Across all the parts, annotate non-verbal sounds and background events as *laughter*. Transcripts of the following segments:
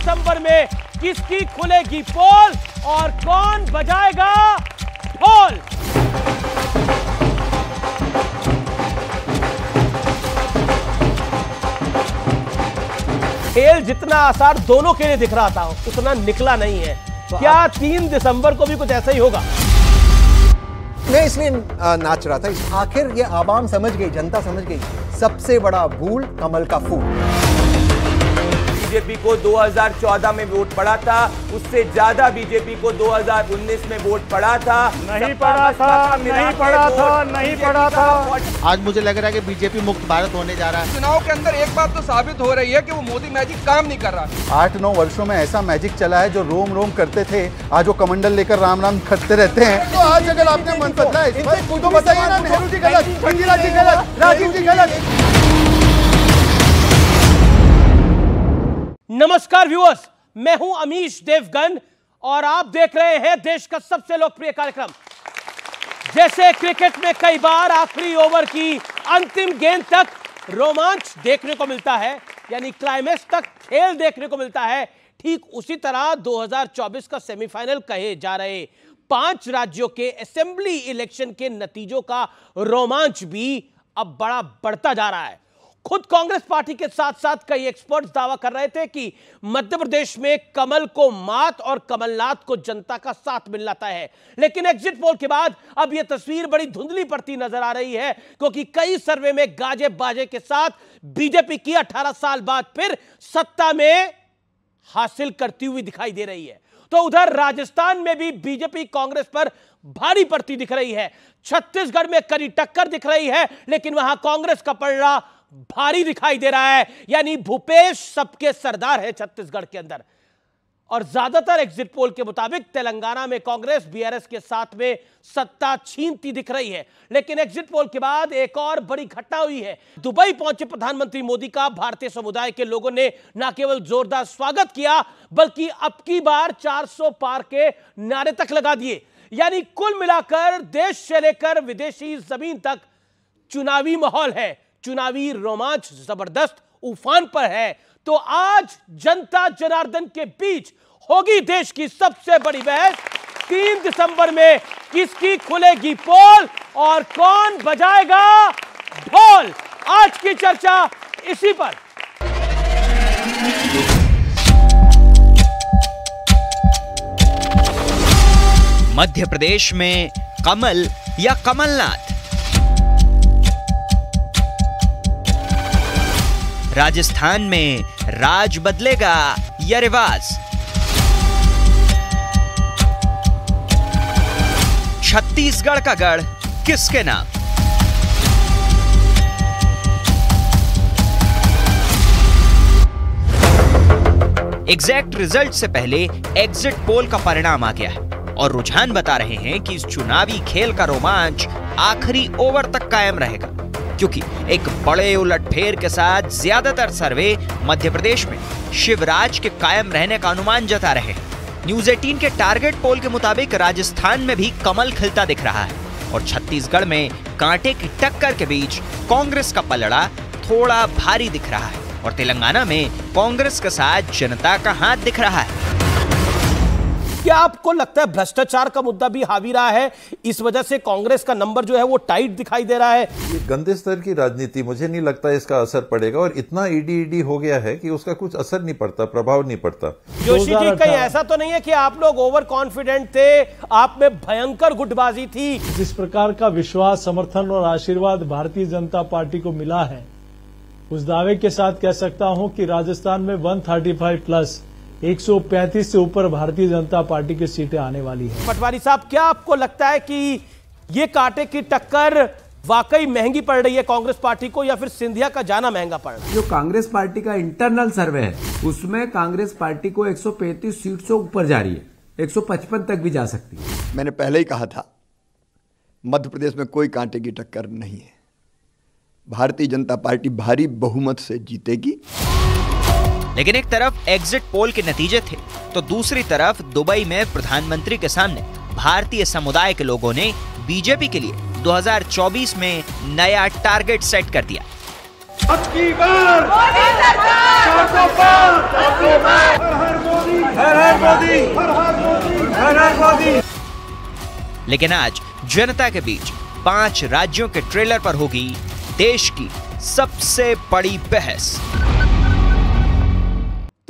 दिसंबर में किसकी खुलेगी पोल और कौन बजाएगा पोल खेल जितना आसार दोनों के लिए दिख रहा था उतना निकला नहीं है क्या तीन दिसंबर को भी कुछ ऐसा ही होगा मैं इसलिए नाच रहा था आखिर ये आवाम समझ गई जनता समझ गई सबसे बड़ा भूल कमल का फूल बीजेपी को 2014 में वोट पड़ा था उससे ज्यादा बीजेपी को 2019 में वोट पड़ा था नहीं पड़ा था नहीं पड़ा था नहीं पड़ा था आज मुझे लग रहा है कि बीजेपी मुक्त भारत होने जा रहा है चुनाव के अंदर एक बात तो साबित हो रही है कि वो मोदी मैजिक काम नहीं कर रहा आठ नौ वर्षो में ऐसा मैजिक चला है जो रोम रोम करते थे आज वो कमंडल लेकर राम राम खड़ते रहते हैं तो आज अगर आपने मन बदला है जी गलत राजीव जी गलत नमस्कार व्यूअर्स मैं हूं अमीश देवगन और आप देख रहे हैं देश का सबसे लोकप्रिय कार्यक्रम जैसे क्रिकेट में कई बार आखिरी ओवर की अंतिम गेंद तक रोमांच देखने को मिलता है यानी क्लाइमेक्स तक खेल देखने को मिलता है ठीक उसी तरह 2024 का सेमीफाइनल कहे जा रहे पांच राज्यों के असेंबली इलेक्शन के नतीजों का रोमांच भी अब बड़ा बढ़ता जा रहा है खुद कांग्रेस पार्टी के साथ साथ कई एक्सपर्ट्स दावा कर रहे थे कि मध्य प्रदेश में कमल को मात और कमलनाथ को जनता का साथ मिल जाता है लेकिन एग्जिट पोल के बाद अब यह तस्वीर बड़ी धुंधली पड़ती नजर आ रही है क्योंकि कई सर्वे में गाजे बाजे के साथ बीजेपी की 18 साल बाद फिर सत्ता में हासिल करती हुई दिखाई दे रही है तो उधर राजस्थान में भी बीजेपी कांग्रेस पर भारी पड़ती दिख रही है छत्तीसगढ़ में कड़ी टक्कर दिख रही है लेकिन वहां कांग्रेस का पड़ रहा भारी दिखाई दे रहा है यानी भूपेश सबके सरदार है छत्तीसगढ़ के अंदर और ज्यादातर एग्जिट पोल के मुताबिक तेलंगाना में कांग्रेस बीआरएस के साथ में सत्ता छीनती दिख रही है लेकिन एग्जिट पोल के बाद एक और बड़ी घटना हुई है दुबई पहुंचे प्रधानमंत्री मोदी का भारतीय समुदाय के लोगों ने न केवल जोरदार स्वागत किया बल्कि अब की बार 400 पार के नारे तक लगा दिए यानी कुल मिलाकर देश से लेकर विदेशी जमीन तक चुनावी माहौल है चुनावी रोमांच जबरदस्त उफान पर है तो आज जनता जनार्दन के बीच होगी देश की सबसे बड़ी बहस तीन दिसंबर में किसकी खुलेगी पोल और कौन बजाएगा ढोल आज की चर्चा इसी पर मध्य प्रदेश में कमल या कमलनाथ राजस्थान में राज बदलेगा या रिवाज छत्तीसगढ़ का गढ़ किसके नाम एग्जैक्ट रिजल्ट से पहले एग्जिट पोल का परिणाम आ गया है और रुझान बता रहे हैं कि इस चुनावी खेल का रोमांच आखिरी ओवर तक कायम रहेगा क्योंकि एक बड़े उलटफेर के साथ ज्यादातर सर्वे मध्य प्रदेश में शिवराज के कायम रहने का अनुमान जता रहे हैं न्यूज 18 के टारगेट पोल के मुताबिक राजस्थान में भी कमल खिलता दिख रहा है और छत्तीसगढ़ में कांटे की टक्कर के बीच कांग्रेस का पलड़ा थोड़ा भारी दिख रहा है और तेलंगाना में कांग्रेस के साथ जनता का हाथ दिख रहा है क्या आपको लगता है भ्रष्टाचार का मुद्दा भी हावी रहा है इस वजह से कांग्रेस का नंबर जो है वो टाइट दिखाई दे रहा है ये गंदे स्तर की राजनीति मुझे नहीं लगता इसका असर पड़ेगा और इतना ईडी हो गया है कि उसका कुछ असर नहीं पड़ता प्रभाव नहीं पड़ता जोशी जी कहीं ऐसा तो नहीं है कि आप लोग ओवर कॉन्फिडेंट थे आप में भयंकर गुटबाजी थी जिस प्रकार का विश्वास समर्थन और आशीर्वाद भारतीय जनता पार्टी को मिला है उस दावे के साथ कह सकता हूं कि राजस्थान में 135 प्लस 135 से ऊपर भारतीय जनता पार्टी की सीटें आने वाली है पटवारी साहब क्या आपको लगता है कि ये कांटे की टक्कर वाकई महंगी पड़ रही है कांग्रेस पार्टी को या फिर सिंधिया का जाना महंगा पड़ रहा है जो कांग्रेस पार्टी का इंटरनल सर्वे है उसमें कांग्रेस पार्टी को 135 सीट से ऊपर जा रही है 155 तक भी जा सकती है मैंने पहले ही कहा था मध्य प्रदेश में कोई कांटे की टक्कर नहीं है भारतीय जनता पार्टी भारी बहुमत से जीतेगी लेकिन एक तरफ एग्जिट पोल के नतीजे थे तो दूसरी तरफ दुबई में प्रधानमंत्री के सामने भारतीय समुदाय के लोगों ने बीजेपी के लिए 2024 में नया टारगेट सेट कर दिया लेकिन आज जनता के बीच पांच राज्यों के ट्रेलर पर होगी देश की सबसे बड़ी बहस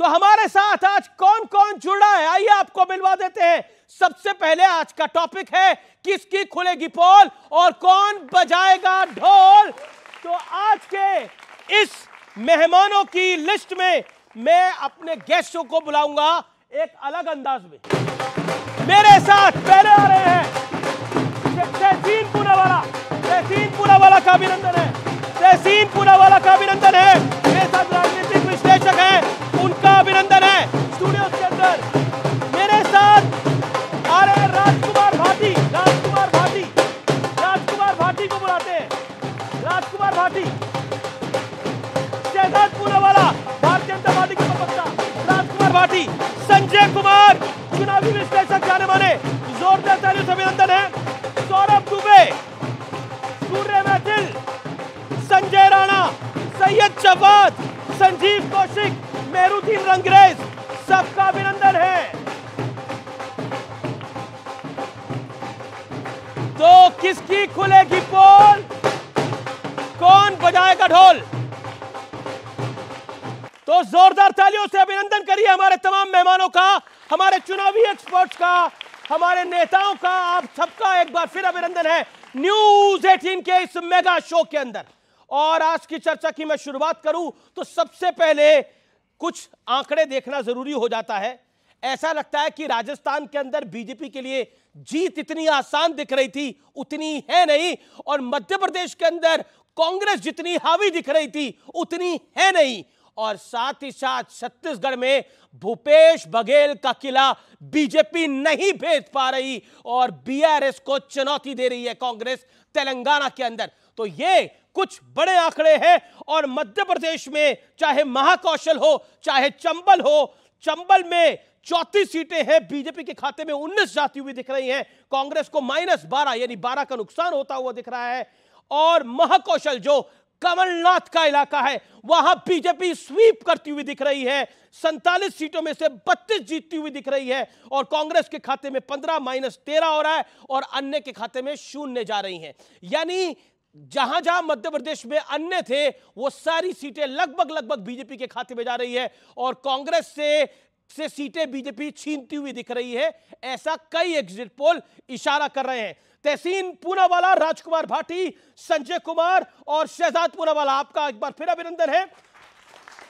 तो हमारे साथ आज कौन कौन जुड़ा है आइए आपको मिलवा देते हैं सबसे पहले आज का टॉपिक है किसकी खुलेगी पोल और कौन बजाएगा ढोल तो आज के इस मेहमानों की लिस्ट में मैं अपने गेस्टों को बुलाऊंगा एक अलग अंदाज में मेरे साथ पहले आ रहे हैं तहसीन पूरा वाला तहसीन पूरा वाला का अभिनंदन है तहसीन पूरा वाला का अभिनंदन है मेरे साथ राजनीतिक विश्लेषक है उनका अभिनंदन है स्टूडियो के अंदर मेरे साथ आ रहे हैं राजकुमार भाटी राजकुमार भाटी राजकुमार भाटी को बुलाते हैं राजकुमार भाटी शहजाद वाला भारतीय जनता पार्टी के प्रवक्ता राजकुमार भाटी संजय कुमार चुनावी विश्लेषक जाने माने जोरदार तारीफ अभिनंदन है सौरभ दुबे सूर्य मैथिल संजय राणा सैयद शबाद संजीव कौशिक मेरू रंगरेज सबका अभिनंदन है तो किसकी खुलेगी पोल कौन बजाएगा ढोल तो जोरदार तालियों से अभिनंदन करिए हमारे तमाम मेहमानों का हमारे चुनावी एक्सपर्ट्स का हमारे नेताओं का आप सबका एक बार फिर अभिनंदन है न्यूज 18 के इस मेगा शो के अंदर और आज की चर्चा की मैं शुरुआत करूं तो सबसे पहले कुछ आंकड़े देखना जरूरी हो जाता है ऐसा लगता है कि राजस्थान के अंदर बीजेपी के लिए जीत इतनी आसान दिख रही थी उतनी है नहीं और मध्य प्रदेश के अंदर कांग्रेस जितनी हावी दिख रही थी उतनी है नहीं और साथ ही साथ छत्तीसगढ़ में भूपेश बघेल का किला बीजेपी नहीं भेज पा रही और बीआरएस को चुनौती दे रही है कांग्रेस तेलंगाना के अंदर तो ये कुछ बड़े आंकड़े हैं और मध्य प्रदेश में चाहे महाकौशल हो चाहे चंबल हो चंबल में चौतीस सीटें हैं बीजेपी के खाते में उन्नीस जाती हुई दिख रही हैं कांग्रेस को माइनस बारह यानी बारह का नुकसान होता हुआ दिख रहा है और महाकौशल जो कमलनाथ का इलाका है वहां बीजेपी स्वीप करती हुई दिख रही है सैतालीस सीटों में से बत्तीस जीतती हुई दिख रही है और कांग्रेस के खाते में पंद्रह माइनस तेरह हो रहा है और अन्य के खाते में शून्य जा रही है यानी जहां जहां मध्य प्रदेश में अन्य थे वो सारी सीटें लगभग लगभग बीजेपी के खाते में जा रही है और कांग्रेस से से सीटें बीजेपी छीनती हुई दिख रही है ऐसा कई एग्जिट पोल इशारा कर रहे हैं तहसीन पूनावाला राजकुमार भाटी संजय कुमार और शहजाद पूनावाला आपका एक बार फिर अभिनंदन है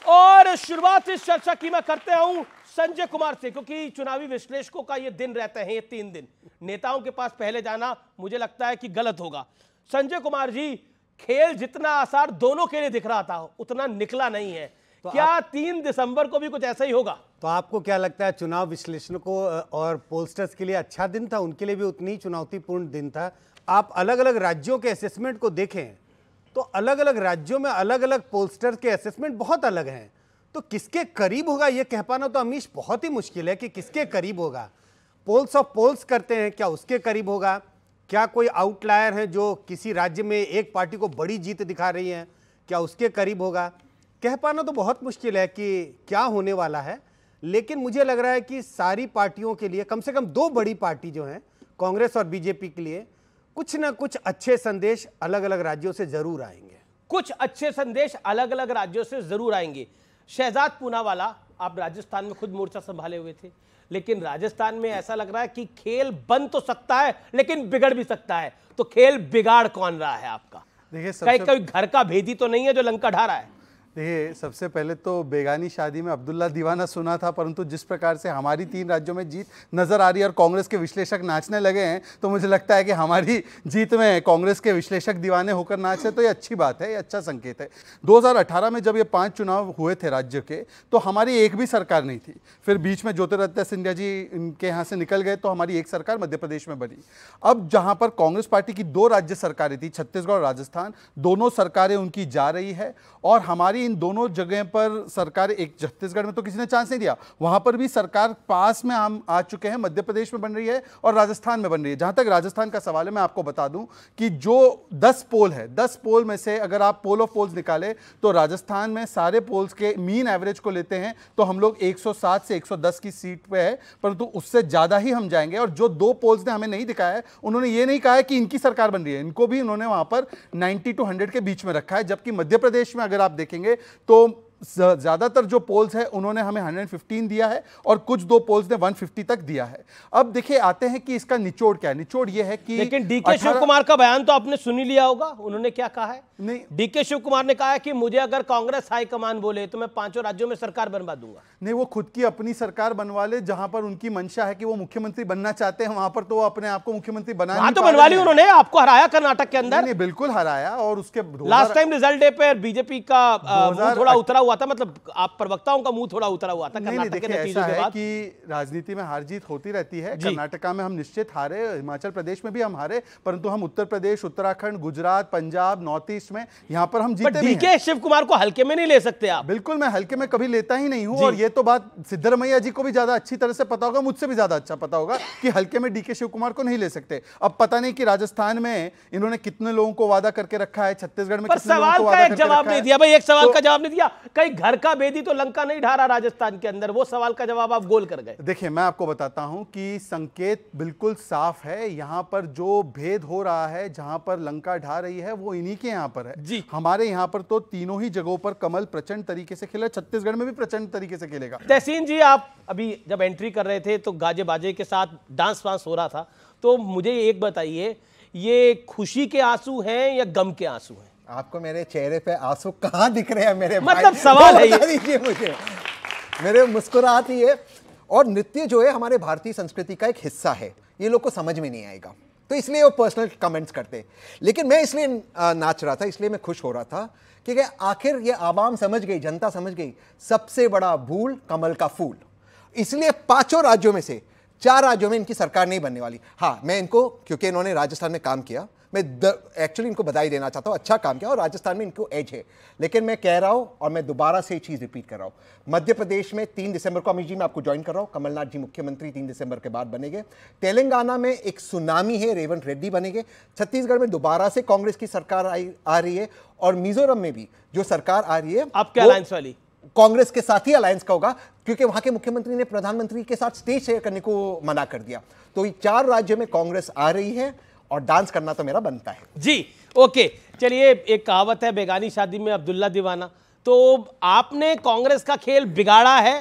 और शुरुआत इस चर्चा की मैं करते हूं संजय कुमार से क्योंकि चुनावी विश्लेषकों का ये दिन रहते हैं ये तीन दिन नेताओं के पास पहले जाना मुझे लगता है कि गलत होगा संजय कुमार जी खेल जितना आसार दोनों के लिए दिख रहा था उतना निकला नहीं है तो क्या आप, तीन दिसंबर को भी कुछ ऐसा ही होगा तो आपको क्या लगता है चुनाव विश्लेषकों और पोस्टर्स के लिए अच्छा दिन था उनके लिए भी उतनी चुनौतीपूर्ण दिन था आप अलग अलग राज्यों के असेसमेंट को देखें तो अलग अलग राज्यों में अलग अलग पोस्टर के असेसमेंट बहुत अलग हैं तो किसके करीब होगा ये कह पाना तो अमीश बहुत ही मुश्किल है कि किसके करीब होगा पोल्स ऑफ पोल्स करते हैं क्या उसके करीब होगा क्या कोई आउटलायर है जो किसी राज्य में एक पार्टी को बड़ी जीत दिखा रही है क्या उसके करीब होगा कह पाना तो बहुत मुश्किल है कि क्या होने वाला है लेकिन मुझे लग रहा है कि सारी पार्टियों के लिए कम से कम दो बड़ी पार्टी जो हैं कांग्रेस और बीजेपी के लिए कुछ ना कुछ अच्छे संदेश अलग अलग राज्यों से जरूर आएंगे कुछ अच्छे संदेश अलग अलग राज्यों से जरूर आएंगे शहजाद पूनावाला आप राजस्थान में खुद मोर्चा संभाले हुए थे लेकिन राजस्थान में ऐसा लग रहा है कि खेल बन तो सकता है लेकिन बिगड़ भी सकता है तो खेल बिगाड़ कौन रहा है आपका देखिए कहीं कोई घर का भेदी तो नहीं है जो लंका ढा रहा है देखिए सबसे पहले तो बेगानी शादी में अब्दुल्ला दीवाना सुना था परंतु जिस प्रकार से हमारी तीन राज्यों में जीत नज़र आ रही है और कांग्रेस के विश्लेषक नाचने लगे हैं तो मुझे लगता है कि हमारी जीत में कांग्रेस के विश्लेषक दीवाने होकर नाचे तो ये अच्छी बात है ये अच्छा संकेत है 2018 में जब ये पाँच चुनाव हुए थे राज्य के तो हमारी एक भी सरकार नहीं थी फिर बीच में ज्योतिरादित्य सिंधिया जी इनके यहाँ से निकल गए तो हमारी एक सरकार मध्य प्रदेश में बनी अब जहाँ पर कांग्रेस पार्टी की दो राज्य सरकारें थी छत्तीसगढ़ और राजस्थान दोनों सरकारें उनकी जा रही है और हमारी अभी इन दोनों जगह पर सरकार एक छत्तीसगढ़ में तो किसी ने चांस नहीं दिया वहां पर भी सरकार पास में हम आ चुके हैं मध्य प्रदेश में बन रही है और राजस्थान में बन रही है जहां तक राजस्थान का सवाल है मैं आपको बता दूं कि जो दस पोल है दस पोल में से अगर आप पोल ऑफ पोल्स निकाले तो राजस्थान में सारे पोल्स के मीन एवरेज को लेते हैं तो हम लोग एक से एक की सीट पर है परंतु उससे ज़्यादा ही हम जाएंगे और जो दो पोल्स ने हमें नहीं दिखाया है उन्होंने ये नहीं कहा है कि इनकी सरकार बन रही है इनको भी उन्होंने वहां पर नाइनटी टू हंड्रेड के बीच में रखा है जबकि मध्य प्रदेश में अगर आप देखेंगे तो ज़्यादातर जो पोल्स है उन्होंने हमें 115 दिया है और कुछ दो पोल्स ने 150 तक दिया है अब देखिए आते हैं कि इसका निचोड़ क्या है निचोड़ ये है कि लेकिन डीके 18... शिव कुमार का बयान तो आपने सुनी लिया होगा उन्होंने क्या कहा है नहीं डीके शिव कुमार ने कहा है कि मुझे अगर कांग्रेस हाईकमान बोले तो मैं पांचों राज्यों में सरकार बनवा दूंगा नहीं वो खुद की अपनी सरकार बनवा ले जहां पर उनकी मंशा है कि वो मुख्यमंत्री बनना चाहते हैं वहां पर तो वो अपने आप को मुख्यमंत्री बना तो बनवा ली उन्होंने आपको हराया कर्नाटक के अंदर बिल्कुल हराया और उसके लास्ट टाइम रिजल्ट डे पर बीजेपी का थोड़ा उतरा हुआ हुआ था मतलब आप प्रवक्ताओं का मुंह थोड़ा उतरा हुआ था नहीं, नहीं, देखिए ऐसा है कि राजनीति में हार जीत होती रहती है कर्नाटका में हम निश्चित हारे हिमाचल प्रदेश में भी हम हारे परंतु हम उत्तर प्रदेश उत्तराखंड गुजरात पंजाब नॉर्थ ईस्ट में यहाँ पर हम जीते डीके शिव कुमार को हल्के में नहीं ले सकते आप बिल्कुल मैं हल्के में कभी लेता ही नहीं हूँ और ये तो बात सिद्धरमैया जी को भी ज्यादा अच्छी तरह से पता होगा मुझसे भी ज्यादा अच्छा पता होगा कि हल्के में डीके शिव कुमार को नहीं ले सकते अब पता नहीं कि राजस्थान में इन्होंने कितने लोगों को वादा करके रखा है छत्तीसगढ़ में सवाल का एक जवाब नहीं दिया भाई एक सवाल तो का जवाब नहीं दिया कहीं घर का बेदी तो लंका नहीं ढारा राजस्थान के अंदर वो सवाल का जवाब आप गोल कर गए देखिए मैं आपको बताता हूं कि संकेत बिल्कुल साफ है यहां पर जो भेद हो रहा है जहां पर लंका ढा रही है वो इन्हीं के यहाँ पर है जी हमारे यहाँ पर तो तीनों ही जगहों पर कमल प्रचंड तरीके से खेला छत्तीसगढ़ में भी प्रचंड तरीके से खेलेगा तहसीन जी आप अभी जब एंट्री कर रहे थे तो गाजे बाजे के साथ डांस वांस हो रहा था तो मुझे एक बताइए ये खुशी के आंसू हैं या गम के आंसू हैं आपको मेरे चेहरे पे आंसू कहाँ दिख रहे हैं मेरे मतलब सवाल है *laughs* दीजिए मुझे मेरे मुस्कुराहट ही है और नृत्य जो है हमारे भारतीय संस्कृति का एक हिस्सा है ये लोग को समझ में नहीं आएगा तो इसलिए वो पर्सनल कमेंट्स करते लेकिन मैं इसलिए नाच रहा था इसलिए मैं खुश हो रहा था कि आखिर ये आवाम समझ गई जनता समझ गई सबसे बड़ा भूल कमल का फूल इसलिए पांचों राज्यों में से चार राज्यों में इनकी सरकार नहीं बनने वाली हाँ मैं इनको क्योंकि इन्होंने राजस्थान में काम किया मैं एक्चुअली इनको बधाई देना चाहता हूँ अच्छा काम किया और राजस्थान में इनको एज है लेकिन मैं कह रहा हूँ और मैं दोबारा से ये चीज़ रिपीट कर रहा हूँ मध्य प्रदेश में तीन दिसंबर को अमित जी मैं आपको ज्वाइन कर रहा हूँ कमलनाथ जी मुख्यमंत्री तीन दिसंबर के बाद बनेंगे तेलंगाना में एक सुनामी है रेवंत रेड्डी बनेंगे छत्तीसगढ़ में दोबारा से कांग्रेस की सरकार आई आ रही है और मिजोरम में भी जो सरकार आ रही है आपके अलायंस वाली कांग्रेस के साथ ही अलायंस का होगा क्योंकि वहां के मुख्यमंत्री ने प्रधानमंत्री के साथ स्टेज शेयर करने को मना कर दिया तो ये चार राज्यों में कांग्रेस आ रही है और डांस करना तो मेरा बनता है जी ओके चलिए एक कहावत है बेगानी शादी में अब्दुल्ला दीवाना तो आपने कांग्रेस का खेल बिगाड़ा है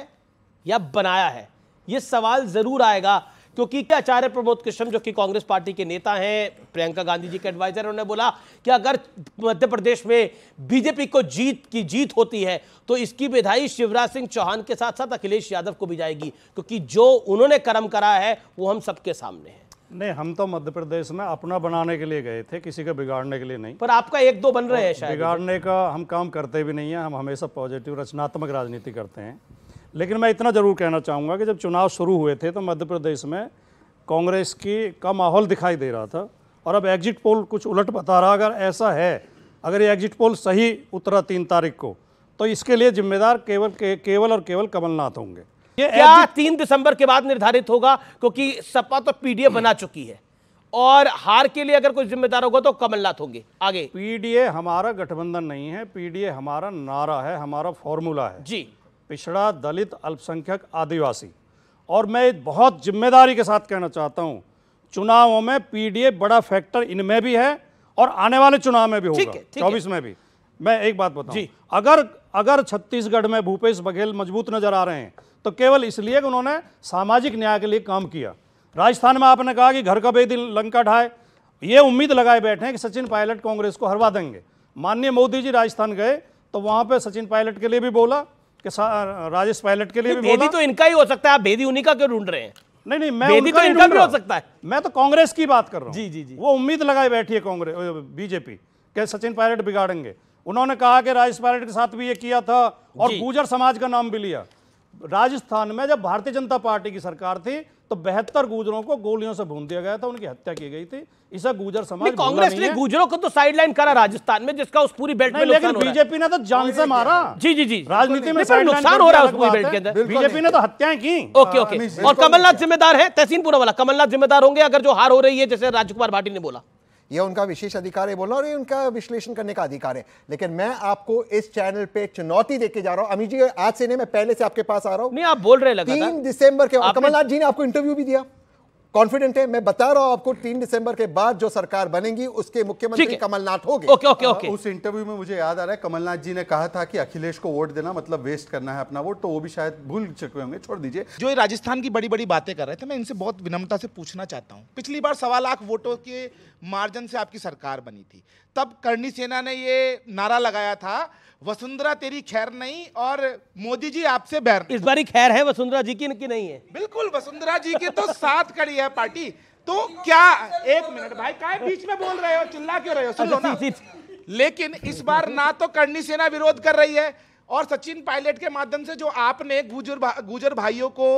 या बनाया है ये सवाल जरूर आएगा क्योंकि क्या आचार्य प्रमोद कृष्ण जो कि कांग्रेस पार्टी के नेता हैं प्रियंका गांधी जी के एडवाइजर उन्होंने बोला कि अगर मध्य प्रदेश में बीजेपी को जीत की जीत होती है तो इसकी विधाई शिवराज सिंह चौहान के साथ साथ अखिलेश यादव को भी जाएगी क्योंकि जो उन्होंने कर्म करा है वो हम सबके सामने है नहीं हम तो मध्य प्रदेश में अपना बनाने के लिए गए थे किसी का बिगाड़ने के लिए नहीं पर आपका एक दो बन रहे हैं शायद बिगाड़ने का हम काम करते भी नहीं है हम हमेशा पॉजिटिव रचनात्मक राजनीति करते हैं लेकिन मैं इतना ज़रूर कहना चाहूँगा कि जब चुनाव शुरू हुए थे तो मध्य प्रदेश में कांग्रेस की का माहौल दिखाई दे रहा था और अब एग्जिट पोल कुछ उलट बता रहा अगर ऐसा है अगर ये एग्जिट पोल सही उतरा तीन तारीख को तो इसके लिए जिम्मेदार केवल के, केवल और केवल कमलनाथ होंगे क्या तीन दिसंबर के बाद निर्धारित होगा क्योंकि सपा तो पीडीएफ बना चुकी है और हार के लिए अगर कोई जिम्मेदार होगा तो कमलनाथ होंगे आगे पीडीए हमारा गठबंधन नहीं है पीडीए हमारा नारा है हमारा फॉर्मूला है जी पिछड़ा दलित अल्पसंख्यक आदिवासी और मैं बहुत जिम्मेदारी के साथ कहना चाहता हूं चुनावों में पीडीए बड़ा फैक्टर इनमें भी है और आने वाले चुनाव में भी होगा चौबीस में भी मैं एक बात बताऊं अगर अगर छत्तीसगढ़ में भूपेश बघेल मजबूत नजर आ रहे हैं तो केवल इसलिए कि उन्होंने सामाजिक न्याय के लिए काम किया राजस्थान में आपने कहा कि घर का बेदी लंका ढाए ये उम्मीद लगाए बैठे हैं कि सचिन पायलट कांग्रेस को हरवा देंगे माननीय मोदी जी राजस्थान गए तो वहाँ पर सचिन पायलट के लिए भी बोला कि राजेश पायलट के लिए भी बेदी तो इनका ही हो सकता है आप बेदी उन्हीं का क्यों ढूंढ रहे हैं नहीं नहीं मैं बेदी तो इनका भी हो सकता है मैं तो कांग्रेस की बात कर रहा हूँ जी जी जी वो उम्मीद लगाए बैठी है कांग्रेस बीजेपी के सचिन पायलट बिगाड़ेंगे उन्होंने कहा कि राजेश पायलट के साथ भी ये किया था और गुजर समाज का नाम भी लिया राजस्थान में जब भारतीय जनता पार्टी की सरकार थी तो बेहतर गुजरों को गोलियों से भून दिया गया था उनकी हत्या की गई थी इसे गुजर समाज कांग्रेस ने गुजरों को तो साइडलाइन करा राजस्थान में जिसका उस पूरी बेल्ट में लेकिन बीजेपी ने तो जान से मारा जी जी जी राजनीति में नुकसान हो रहा है पूरी बेल्ट के अंदर बीजेपी ने तो हत्याएं की ओके ओके हाँ, और कमलनाथ जिम्मेदार है तहसीनपुरा वाला कमलनाथ जिम्मेदार होंगे अगर जो हार हो रही है जैसे राजकुमार भाटी ने बोला यह उनका विशेष अधिकार है बोलना और ये उनका विश्लेषण करने का अधिकार है लेकिन मैं आपको इस चैनल पे चुनौती देके जा रहा हूँ अमित जी आज से नहीं मैं पहले से आपके पास आ रहा हूँ आप बोल रहे तीन दिसंबर के कमलनाथ जी ने आपको इंटरव्यू भी दिया कॉन्फिडेंट है मैं बता रहा हूं आपको तीन दिसंबर के बाद जो सरकार बनेगी उसके मुख्यमंत्री कमलनाथ होगी ओके ओके ओके उस इंटरव्यू में मुझे याद आ रहा है कमलनाथ जी ने कहा था कि अखिलेश को वोट देना मतलब वेस्ट करना है अपना वोट तो वो भी शायद भूल चुके होंगे छोड़ दीजिए जो राजस्थान की बड़ी बड़ी बातें कर रहे थे मैं इनसे बहुत विनम्रता से पूछना चाहता हूँ पिछली बार सवा लाख वोटों के मार्जिन से आपकी सरकार बनी थी तब करणी सेना ने ये नारा लगाया था वसुंधरा तेरी खैर नहीं और मोदी जी आपसे बैर इस बारी खैर है वसुंधरा जी की कि नहीं है बिल्कुल वसुंधरा जी के तो साथ खड़ी है पार्टी तो क्या एक मिनट भाई का बीच में बोल रहे हो चिल्ला क्यों रहे हो सुन लो अच्छा, ना लेकिन इस बार ना तो करणी सेना विरोध कर रही है और सचिन पायलट के माध्यम से जो आपने गुजर भा, गुजर भाइयों को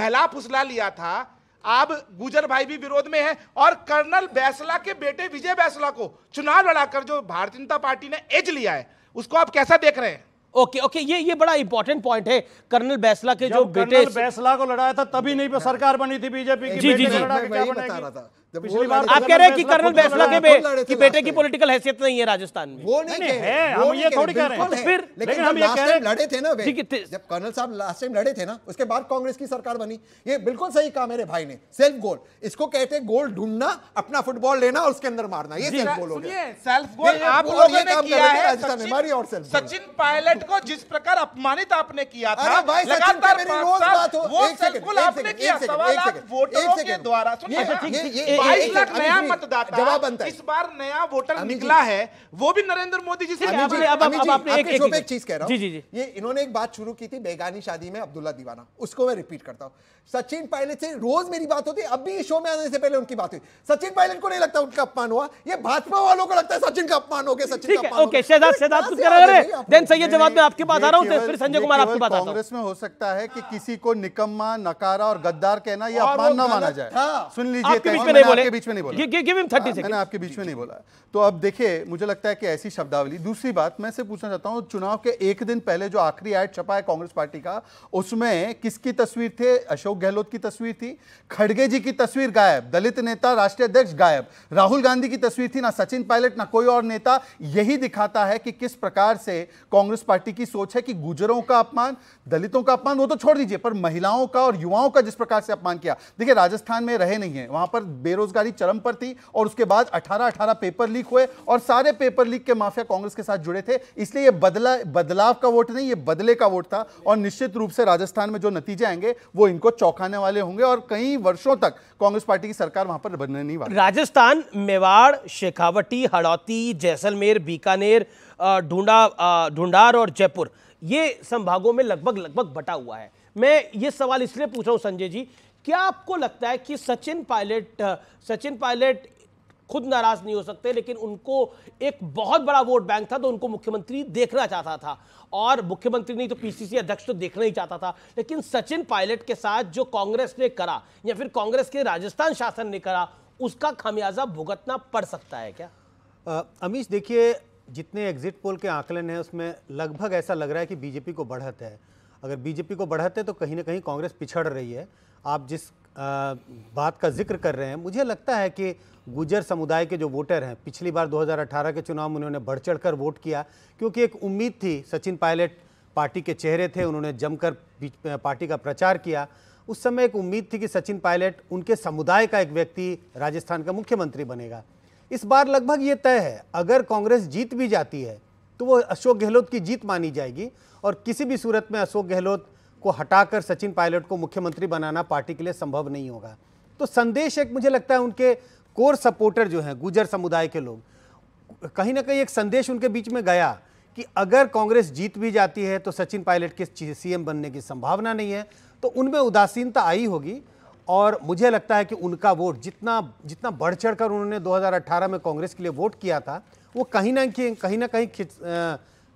बहला फुसला लिया था अब गुजर भाई भी विरोध में है और कर्नल बैसला के बेटे विजय बैसला को चुनाव लड़ाकर जो भारतीय जनता पार्टी ने एज लिया है उसको आप कैसा देख रहे हैं ओके ओके ये ये बड़ा इंपॉर्टेंट पॉइंट है कर्नल बैसला के जो बेटे बैसला को लड़ाया था तभी नहीं सरकार बनी थी बीजेपी की जी जी जी बता रहा था तो आप कह रहे हैं कि कर्नल बैसला के कि बेटे की पॉलिटिकल हैसियत नहीं है राजस्थान में वो नहीं है हम ये थोड़ी कह रहे हैं फिर लेकिन हम ये कह रहे हैं लड़े थे ना ठीक है जब कर्नल साहब लास्ट टाइम लड़े थे ना उसके बाद कांग्रेस की सरकार बनी ये बिल्कुल सही कहा मेरे भाई ने सेल्फ गोल इसको कहते हैं गोल ढूंढना अपना फुटबॉल लेना और उसके अंदर मारना ये सेल्फ गोल हो गया सचिन पायलट को जिस प्रकार अपमानित आपने किया था लगातार वो सेल्फ गोल आपने किया सवाल आप वोटरों के द्वारा सुनिए अच्छा, बाईस लाख नया मतदाता जवाब बनता है इस बार नया वोटर निकला है वो भी नरेंद्र मोदी जी से एक चीज कह रहा हूँ ये इन्होंने एक बात शुरू की थी बेगानी शादी में अब्दुल्ला दीवाना उसको मैं रिपीट करता हूँ सचिन पायलट से रोज मेरी बात होती है अब भी शो में आने से पहले उनकी बात हुई सचिन पायलट को नहीं लगता उनका अपमान हुआ ये भाजपा वालों को लगता है सचिन का अपमान हो गया सचिन का अपमान ओके शहजाद शहजाद कुछ रहे देन सही है जवाब में आपके पास आ रहा हूं तो फिर संजय कुमार आपके पास आता कांग्रेस में हो सकता है कि किसी को निकम्मा नकारा और गद्दार कहना ये अपमान ना माना जाए सुन लीजिए आपके बीच में नहीं बोले बीच में नहीं बोला गिव हिम 30 सेकंड मैंने आपके बीच में नहीं बोला तो अब देखिए मुझे लगता है कि ऐसी शब्दावली दूसरी बात मैं से पूछना चाहता हूं चुनाव के एक दिन पहले जो आखिरी एड छपा है कांग्रेस पार्टी का उसमें किसकी तस्वीर थे अशोक अशोक गहलोत की तस्वीर थी खड़गे जी की तस्वीर गायब दलित नेता राष्ट्रीय अध्यक्ष गायब राहुल गांधी की तस्वीर थी ना सचिन पायलट ना कोई और नेता यही दिखाता है कि किस प्रकार से कांग्रेस पार्टी की सोच है कि गुजरों का अपमान दलितों का अपमान वो तो छोड़ दीजिए पर महिलाओं का और युवाओं का जिस प्रकार से अपमान किया देखिए राजस्थान में रहे नहीं है वहां पर बेरोजगारी चरम पर थी और उसके बाद अठारह अठारह पेपर लीक हुए और सारे पेपर लीक के माफिया कांग्रेस के साथ जुड़े थे इसलिए ये बदला बदलाव का वोट नहीं ये बदले का वोट था और निश्चित रूप से राजस्थान में जो नतीजे आएंगे वो इनको चौंकाने वाले होंगे और कई वर्षों तक कांग्रेस पार्टी की सरकार वहां पर बनने नहीं वाली राजस्थान मेवाड़ शेखावटी हड़ौती जैसलमेर बीकानेर ढूंढा ढूंढार और जयपुर ये संभागों में लगभग लगभग बटा हुआ है मैं ये सवाल इसलिए पूछ रहा हूँ संजय जी क्या आपको लगता है कि सचिन पायलट सचिन पायलट खुद नाराज नहीं हो सकते लेकिन उनको एक बहुत बड़ा वोट बैंक था तो उनको मुख्यमंत्री देखना चाहता था और मुख्यमंत्री नहीं तो पीसीसी अध्यक्ष तो देखना ही चाहता था लेकिन सचिन पायलट के साथ जो कांग्रेस ने करा या फिर कांग्रेस के राजस्थान शासन ने करा उसका खामियाजा भुगतना पड़ सकता है क्या अमीश देखिए जितने एग्जिट पोल के आंकलन है उसमें लगभग ऐसा लग रहा है कि बीजेपी को बढ़त है अगर बीजेपी को बढ़त है तो कहीं ना कहीं कांग्रेस पिछड़ रही है आप जिस बात का जिक्र कर रहे हैं मुझे लगता है कि गुजर समुदाय के जो वोटर हैं पिछली बार 2018 के चुनाव में उन्होंने बढ़ चढ़ कर वोट किया क्योंकि एक उम्मीद थी सचिन पायलट पार्टी के चेहरे थे उन्होंने जमकर पार्टी का प्रचार किया उस समय एक उम्मीद थी कि सचिन पायलट उनके समुदाय का एक व्यक्ति राजस्थान का मुख्यमंत्री बनेगा इस बार लगभग ये तय है अगर कांग्रेस जीत भी जाती है तो वो अशोक गहलोत की जीत मानी जाएगी और किसी भी सूरत में अशोक गहलोत को हटाकर सचिन पायलट को मुख्यमंत्री बनाना पार्टी के लिए संभव नहीं होगा तो संदेश एक मुझे लगता है उनके कोर सपोर्टर जो हैं गुजर समुदाय के लोग कहीं ना कहीं एक संदेश उनके बीच में गया कि अगर कांग्रेस जीत भी जाती है तो सचिन पायलट के सीएम बनने की संभावना नहीं है तो उनमें उदासीनता आई होगी और मुझे लगता है कि उनका वोट जितना जितना बढ़ चढ़ कर उन्होंने 2018 में कांग्रेस के लिए वोट किया था वो कहीं ना कहीं कहीं ना कहीं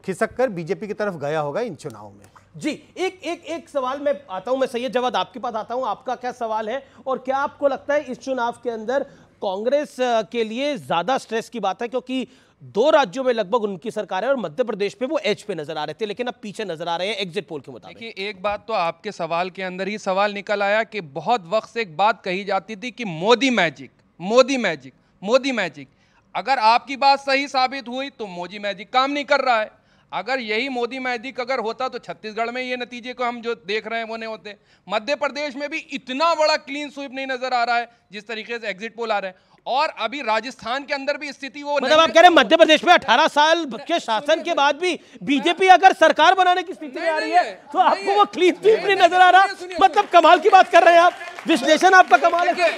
खिसक कर बीजेपी की तरफ गया होगा इन चुनावों में जी एक एक एक सवाल मैं आता हूं मैं सैयद जवाद आपके पास आता हूं आपका क्या सवाल है और क्या आपको लगता है इस चुनाव के अंदर कांग्रेस के लिए ज्यादा स्ट्रेस की बात है क्योंकि दो राज्यों में लगभग उनकी सरकार है और मध्य प्रदेश पे वो एच पे नजर आ रहे थे लेकिन अब पीछे नजर आ रहे हैं एग्जिट पोल के मुताबिक देखिए एक बात तो आपके सवाल के अंदर ही सवाल निकल आया कि बहुत वक्त से एक बात कही जाती थी कि Modi magic Modi magic Modi magic अगर आपकी बात सही साबित हुई तो मोदी मैजिक काम नहीं कर रहा है अगर यही मोदी मैजिक अगर होता तो छत्तीसगढ़ में ये नतीजे को हम जो देख रहे हैं वो नहीं होते मध्य प्रदेश में भी इतना बड़ा क्लीन स्वीप नहीं नजर आ रहा है जिस तरीके से एग्जिट पोल आ रहे हैं और अभी राजस्थान के अंदर भी स्थिति वो मतलब आप कह रहे हैं मध्य प्रदेश में 18 साल के शासन के बाद भी बीजेपी अगर सरकार बनाने की स्थिति में आ रही है तो आपको वो क्लीन स्वीप नहीं नजर आ रहा मतलब कमाल की बात कर रहे हैं आप विश्लेषण आपका कमाल है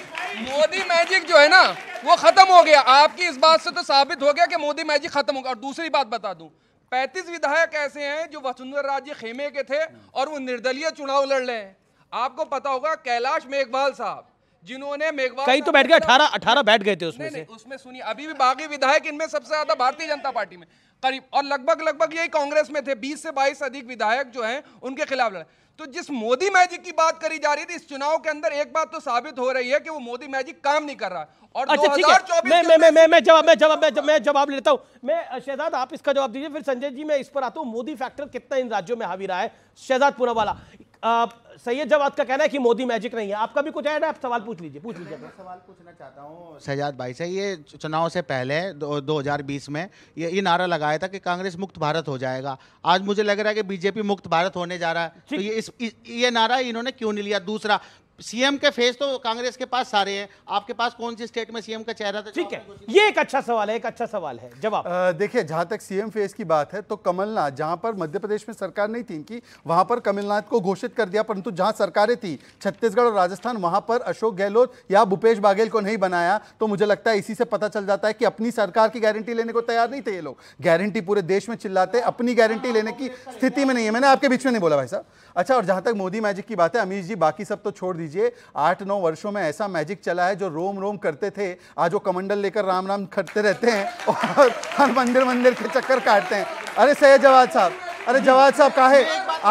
मोदी मैजिक जो है ना वो खत्म हो गया आपकी इस बात से तो साबित हो गया कि मोदी मैजिक खत्म हो गया और दूसरी बात बता दूं पैंतीस विधायक ऐसे हैं जो वसुंधरा राज्य खेमे के थे और वो निर्दलीय चुनाव लड़ रहे हैं आपको पता होगा कैलाश मेघवाल साहब जिन्होंने मेघवाल कई तो बैठ गए अठारह अठारह बैठ गए थे उसमें से उसमें सुनिए अभी भी बागी विधायक इनमें सबसे ज्यादा भारतीय जनता पार्टी में करीब और लगभग लगभग यही कांग्रेस में थे बीस से बाईस अधिक विधायक जो है उनके खिलाफ लड़े तो जिस मोदी मैजिक की बात करी जा रही थी इस चुनाव के अंदर एक बात तो साबित हो रही है कि वो मोदी मैजिक काम नहीं कर रहा और अच्छा ठीक है मैं मैं मैं मैं मैं जवाब मैं जवाब मैं मैं जवाब लेता हूं मैं शहजाद आप इसका जवाब दीजिए फिर संजय जी मैं इस पर आता हूं मोदी फैक्टर कितना इन राज्यों में हावी रहा है शहजाद वाला सैयद जवाद का कहना है कि मोदी मैजिक नहीं है आपका भी कुछ ऐड है आप सवाल पूछ लीजिए पूछ लीजिए सवाल पूछना चाहता हूँ सजाद भाई से ये चुनाव से पहले दो, हजार बीस में ये ये नारा लगाया था कि कांग्रेस मुक्त भारत हो जाएगा आज मुझे लग रहा है कि बीजेपी मुक्त भारत होने जा रहा है तो ये इस, इस ये नारा इन्होंने क्यों नहीं लिया दूसरा सीएम के फेस तो कांग्रेस के पास सारे हैं आपके पास कौन सी स्टेट में सीएम का चेहरा था ठीक है ये एक अच्छा सवाल है एक अच्छा सवाल है जवाब देखिए जहां तक सीएम फेस की बात है तो कमलनाथ जहां पर मध्य प्रदेश में सरकार नहीं थी इनकी वहां पर कमलनाथ को घोषित कर दिया परंतु जहां सरकारें थी छत्तीसगढ़ और राजस्थान वहां पर अशोक गहलोत या भूपेश बाघेल को नहीं बनाया तो मुझे लगता है इसी से पता चल जाता है कि अपनी सरकार की गारंटी लेने को तैयार नहीं थे ये लोग गारंटी पूरे देश में चिल्लाते अपनी गारंटी लेने की स्थिति में नहीं है मैंने आपके बीच में नहीं बोला भाई साहब अच्छा और जहां तक मोदी मैजिक की बात है अमीश जी बाकी सब तो छोड़ लीजिए आठ नौ वर्षों में ऐसा मैजिक चला है जो रोम रोम करते थे आज वो कमंडल लेकर राम राम करते रहते हैं और हर मंदिर मंदिर के चक्कर काटते हैं अरे सैयद जवाद साहब अरे जवाद साहब काहे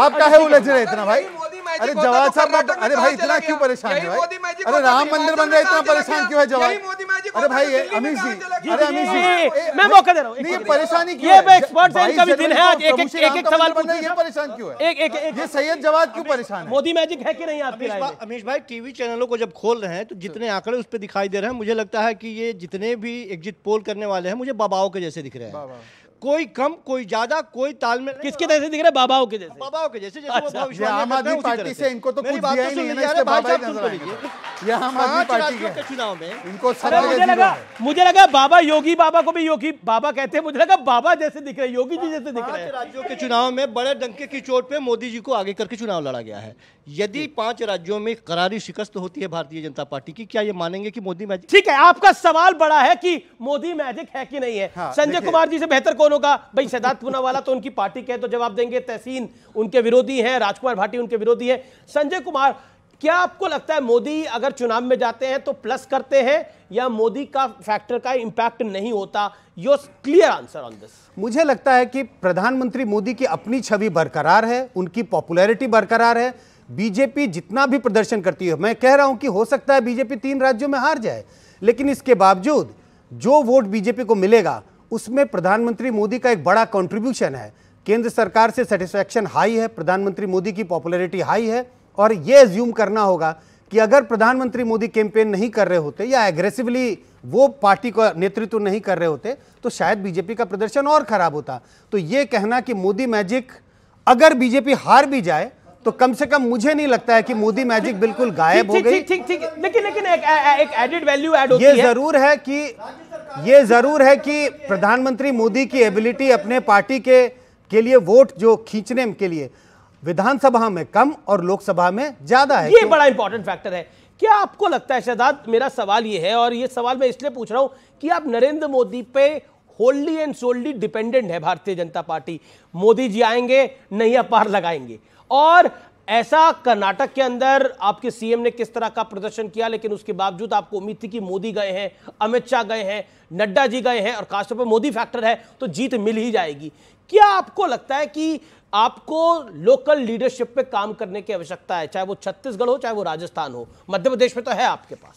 आप काहे उलझ रहे इतना भाई अरे तो जवाब साहब अरे भाई इतना क्यों परेशान है अरे राम तो मंदिर बन रहा है इतना परेशान क्यों है जवाहर अरे तो भाई अमित जी अरे अमित जी मैं मौका दे रहा हूँ परेशानी क्यों है एक्सपर्ट दिन है एक एक एक सवाल ये परेशान क्यों है एक एक एक सैयद जवाब क्यों परेशान है मोदी मैजिक है कि नहीं आपकी अमित अमीश भाई टीवी चैनलों को जब खोल रहे हैं तो जितने आंकड़े उस पर दिखाई दे रहे हैं मुझे लगता है की ये जितने भी एग्जिट पोल करने वाले हैं मुझे बाबाओं के जैसे दिख रहे हैं कोई कम कोई ज्यादा कोई तालमेल किसके जैसे दिख रहे बाबाओं के जैसे बाबाओं के जैसे जैसे अच्छा, आम आदमी पार्टी से इनको तो कुछ दिया ही नहीं है भाई साहब सुन तो लीजिए यह आम आदमी हाँ, पार्टी के चुनाव में इनको सब मुझे लगा मुझे लगा बाबा योगी बाबा को भी योगी बाबा कहते हैं मुझे लगा बाबा जैसे दिख रहे योगी जी जैसे दिख हाँ, रहे हैं राज्यों के चुनाव में बड़े डंके की चोट पे मोदी जी को आगे करके चुनाव लड़ा गया है यदि पांच राज्यों में करारी शिकस्त होती है भारतीय जनता पार्टी की क्या ये मानेंगे कि मोदी मैजिक ठीक है आपका सवाल बड़ा है कि मोदी मैजिक है कि नहीं है हाँ, संजय कुमार जी से बेहतर कौन होगा भाई सिद्धार्थ पूनावाला तो उनकी पार्टी के तो जवाब देंगे तहसीन उनके विरोधी हैं राजकुमार भाटी उनके विरोधी है संजय कुमार क्या आपको लगता है मोदी अगर चुनाव में जाते हैं तो प्लस करते हैं या मोदी का फैक्टर का इंपैक्ट नहीं होता your clear answer on this मुझे लगता है कि प्रधानमंत्री मोदी की अपनी छवि बरकरार है उनकी पॉपुलैरिटी बरकरार है बीजेपी जितना भी प्रदर्शन करती है मैं कह रहा हूं कि हो सकता है बीजेपी तीन राज्यों में हार जाए लेकिन इसके बावजूद जो वोट बीजेपी को मिलेगा उसमें प्रधानमंत्री मोदी का एक बड़ा कंट्रीब्यूशन है केंद्र सरकार से सेटिस्फैक्शन हाई है प्रधानमंत्री मोदी की पॉपुलैरिटी हाई है और ये एज्यूम करना होगा कि अगर प्रधानमंत्री मोदी कैंपेन नहीं कर रहे होते या एग्रेसिवली वो पार्टी का नेतृत्व नहीं कर रहे होते तो शायद बीजेपी का प्रदर्शन और खराब होता तो ये कहना कि मोदी मैजिक अगर बीजेपी हार भी जाए तो कम से कम मुझे नहीं लगता है कि मोदी मैजिक बिल्कुल गायब हो गई ठीक ठीक लेकिन लेकिन एक एक एडेड वैल्यू ऐड होती है ये जरूर है कि ये जरूर है कि प्रधानमंत्री मोदी की एबिलिटी अपने पार्टी के के लिए वोट जो खींचने के लिए विधानसभा में कम और लोकसभा में ज्यादा है ये बड़ा इंपॉर्टेंट फैक्टर है क्या आपको लगता है शहजाद मेरा सवाल ये है और ये सवाल मैं इसलिए पूछ रहा हूं कि आप नरेंद्र मोदी पे होल्डी एंड सोल्ली डिपेंडेंट है भारतीय जनता पार्टी मोदी जी आएंगे नैया पार लगाएंगे और ऐसा कर्नाटक के अंदर आपके सीएम ने किस तरह का प्रदर्शन किया लेकिन उसके बावजूद आपको उम्मीद थी कि मोदी गए हैं अमित शाह गए हैं नड्डा जी गए हैं और खासतौर पर मोदी फैक्टर है तो जीत मिल ही जाएगी क्या आपको लगता है कि आपको लोकल लीडरशिप पे काम करने की आवश्यकता है चाहे वो छत्तीसगढ़ हो चाहे वो राजस्थान हो मध्य प्रदेश में तो है आपके पास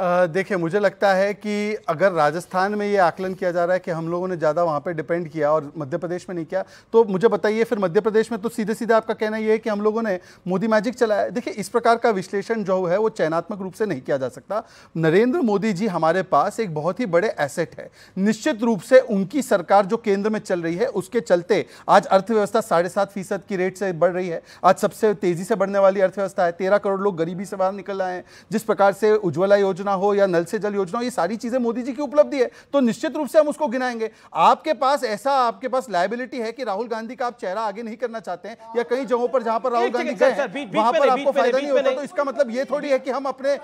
देखिए मुझे लगता है कि अगर राजस्थान में ये आकलन किया जा रहा है कि हम लोगों ने ज़्यादा वहाँ पे डिपेंड किया और मध्य प्रदेश में नहीं किया तो मुझे बताइए फिर मध्य प्रदेश में तो सीधे सीधे आपका कहना ये है कि हम लोगों ने मोदी मैजिक चलाया देखिए इस प्रकार का विश्लेषण जो है वो चयनात्मक रूप से नहीं किया जा सकता नरेंद्र मोदी जी हमारे पास एक बहुत ही बड़े एसेट है निश्चित रूप से उनकी सरकार जो केंद्र में चल रही है उसके चलते आज अर्थव्यवस्था साढ़े सात फीसद की रेट से बढ़ रही है आज सबसे तेज़ी से बढ़ने वाली अर्थव्यवस्था है तेरह करोड़ लोग गरीबी से बाहर निकल रहे हैं जिस प्रकार से उज्ज्वला योजना योजना हो या नल से जल योजना हो ये सारी चीज़ें मोदी जी की उपलब्धि है तो निश्चित रूप से हम उसको गिनाएंगे आपके पास ऐसा आपके पास लाइबिलिटी है कि राहुल गांधी का आप चेहरा आगे नहीं करना चाहते हैं या कई जगहों पर जहां पर राहुल गांधी गए वहां पर आपको फायदा नहीं होता तो इसका मतलब ये थोड़ी है कि हम अपने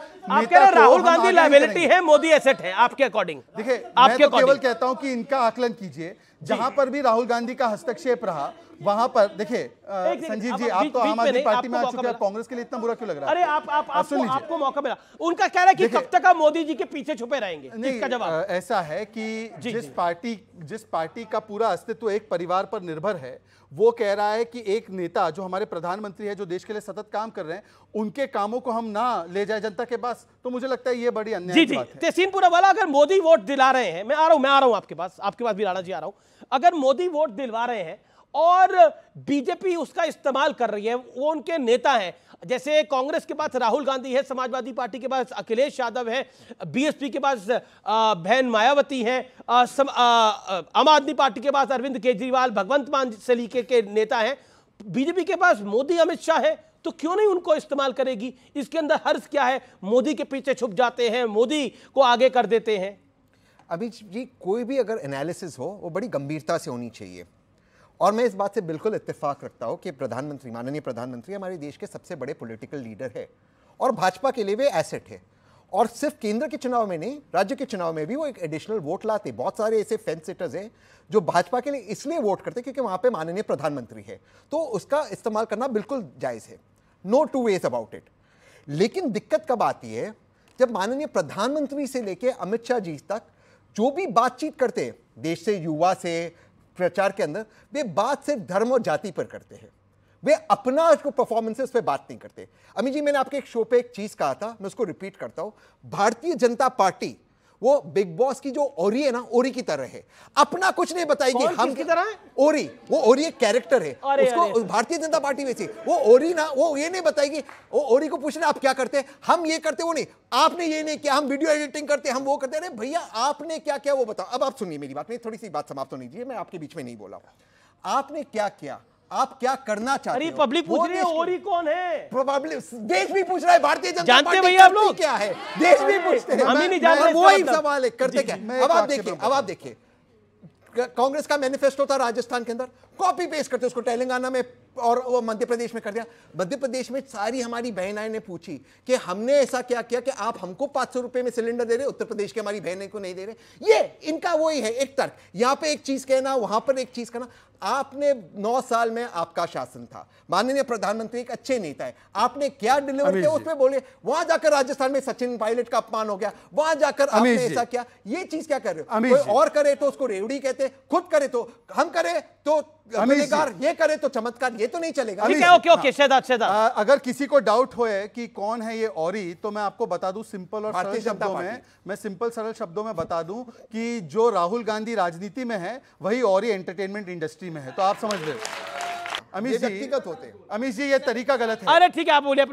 राहुल गांधी लाइबिलिटी है मोदी एसेट है आपके अकॉर्डिंग देखिए मैं तो केवल कहता हूं कि इनका आकलन कीजिए जहां पर भी राहुल गांधी का हस्तक्षेप रहा वहां पर देखिए संजीव जी आप तो आम आदमी पार्टी में आ चुके हैं कांग्रेस के लिए इतना बुरा क्यों लग रहा है अरे आप आप आपको, आपको मौका मिला उनका कहना है कि कब तक आप मोदी जी के पीछे छुपे रहेंगे इसका जवाब ऐसा है कि जिस पार्टी जिस पार्टी का पूरा अस्तित्व एक परिवार पर निर्भर है वो कह रहा है कि एक नेता जो हमारे प्रधानमंत्री है जो देश के लिए सतत काम कर रहे हैं उनके कामों को हम ना ले जाए जनता के पास तो मुझे लगता है ये बड़ी अन्याय बात है तहसीनपुरा वाला अगर मोदी वोट दिला रहे हैं मैं आ रहा हूं मैं आ रहा हूं आपके पास आपके पास भी राणा जी आ रहा हूं अगर मोदी वोट दिलवा रहे हैं और बीजेपी उसका इस्तेमाल कर रही है वो उनके नेता हैं जैसे कांग्रेस के पास राहुल गांधी है समाजवादी पार्टी के पास अखिलेश यादव है बीएसपी के पास बहन मायावती है आम आदमी पार्टी के पास अरविंद केजरीवाल भगवंत मान सलीके के नेता हैं बीजेपी के पास मोदी अमित शाह है तो क्यों नहीं उनको इस्तेमाल करेगी इसके अंदर हर्ज क्या है मोदी के पीछे छुप जाते हैं मोदी को आगे कर देते हैं अभी जी कोई भी अगर एनालिसिस हो वो बड़ी गंभीरता से होनी चाहिए और मैं इस बात से बिल्कुल इत्तेफाक रखता हूँ कि प्रधानमंत्री माननीय प्रधानमंत्री हमारे देश के सबसे बड़े पॉलिटिकल लीडर है और भाजपा के लिए वे एसेट है और सिर्फ केंद्र के चुनाव में नहीं राज्य के चुनाव में भी वो एक एडिशनल वोट लाते बहुत सारे ऐसे फेंस सिटर्स हैं जो भाजपा के लिए इसलिए वोट करते क्योंकि वहाँ पे माननीय प्रधानमंत्री है तो उसका इस्तेमाल करना बिल्कुल जायज़ है no two ways about it लेकिन दिक्कत कब आती है जब माननीय प्रधानमंत्री से लेकर अमित शाह जी तक जो भी बातचीत करते हैं देश से युवा से प्रचार के अंदर वे बात सिर्फ धर्म और जाति पर करते हैं वे अपना जो परफॉर्मेंस है उस पर बात नहीं करते अमित जी मैंने आपके एक शो पे एक चीज़ कहा था मैं उसको रिपीट करता हूं भारतीय जनता पार्टी वो बिग बॉस की जो ओरी है ना ओरी की तरह है अपना कुछ नहीं बताएगी हम की तरह है? ओरी वो ओरी एक कैरेक्टर है अरे, उसको भारतीय जनता पार्टी में थी वो ओरी ना वो ये नहीं बताएगी वो ओरी को पूछ रहे आप क्या करते हम ये करते वो नहीं आपने ये नहीं किया हम वीडियो एडिटिंग करते हम वो करते अरे भैया आपने क्या किया वो बताओ अब आप सुनिए मेरी बात नहीं थोड़ी सी बात समाप्त होनी चाहिए मैं आपके बीच में नहीं बोला आपने क्या किया आप क्या करना चाहते हो पब्लिक पूछ रही है ओरी कौन है प्रोबेबली देश भी पूछ रहा है भारतीय जनता जानते भैया आप लोग क्या है देश भी पूछते हैं हम ही नहीं जानते वो ही सवाल है करते क्या अब आप देखिए अब आप देखिए कांग्रेस का मैनिफेस्टो था राजस्थान के अंदर कॉपी पेस्ट करते उसको तेलंगाना में और वो मध्य प्रदेश में कर दिया मध्य प्रदेश में सारी हमारी बहनाएं ने पूछी कि हमने ऐसा क्या किया कि आप हमको पांच सौ रुपए में सिलेंडर दे रहे उत्तर प्रदेश की हमारी बहनें को नहीं दे रहे ये इनका वही है एक तर्क यहां पे एक चीज़ कहना वहां पर एक चीज़ कहना आपने नौ साल में आपका शासन था माननीय प्रधानमंत्री एक अच्छे नेता है आपने क्या डिलीवर किया उसमें बोले वहां जाकर राजस्थान में सचिन पायलट का अपमान हो गया वहां जाकर आपने ऐसा किया ये चीज क्या कर रहे हो कोई और करे तो उसको रेवड़ी कहते खुद करे तो हम करे तो ये करे तो चमत्कार ये तो नहीं चलेगा है ओके ओके हाँ। अगर किसी को डाउट होए कि कौन है ये औरी तो मैं आपको बता दूं सिंपल और सरल शब्दों में मैं सिंपल सरल शब्दों में बता दूं कि जो राहुल गांधी राजनीति में है वही औरी एंटरटेनमेंट इंडस्ट्री में है तो आप समझ ले अमीश जी होते जी ये तरीका गलत है अरे ठीक है आप बोलिए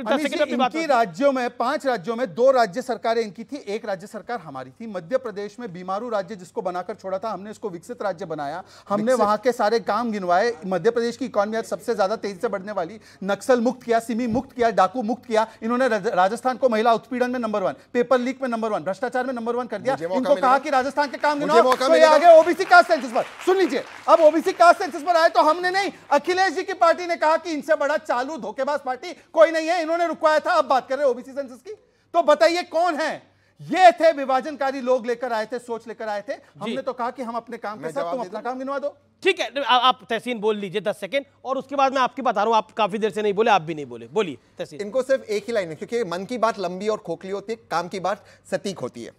अपनी राज्यों में पांच राज्यों में दो राज्य सरकारें इनकी थी एक राज्य सरकार हमारी थी मध्य प्रदेश में बीमारू राज्य जिसको बनाकर छोड़ा था हमने इसको विकसित राज्य बनाया हमने वहां के सारे काम गिनवाए मध्य प्रदेश की इकोनॉमी आज सबसे ज्यादा तेजी से बढ़ने वाली नक्सल मुक्त किया सिमी मुक्त किया डाकू मुक्त किया इन्होंने राजस्थान को महिला उत्पीड़न में नंबर वन पेपर लीक में नंबर वन भ्रष्टाचार में नंबर वन कर दिया इनको कहा कि राजस्थान के काम गिनाओ तो ओबीसी कास्ट सेंसिस पर सुन लीजिए अब ओबीसी कास्ट सेंसिस पर आए तो हमने नहीं अखिलेश जी की पार्टी ने कहा कि इनसे बड़ा चालू धोखेबाज पार्टी कोई नहीं है इन्होंने रुकवाया था अब बात कर रहे ओबीसी सेंसस की तो बताइए कौन है ये थे विभाजनकारी लोग लेकर आए थे सोच लेकर आए थे हमने तो कहा कि हम अपने काम के साथ तुम अपना काम गिनवा दो ठीक है आप तहसीन बोल लीजिए दस सेकंड और उसके बाद मैं आपकी बता रहा हूँ आप काफी देर से नहीं बोले आप भी नहीं बोले बोलिए तहसीन इनको सिर्फ एक ही लाइन है क्योंकि मन की बात लंबी और खोखली होती है काम की बात सटीक होती है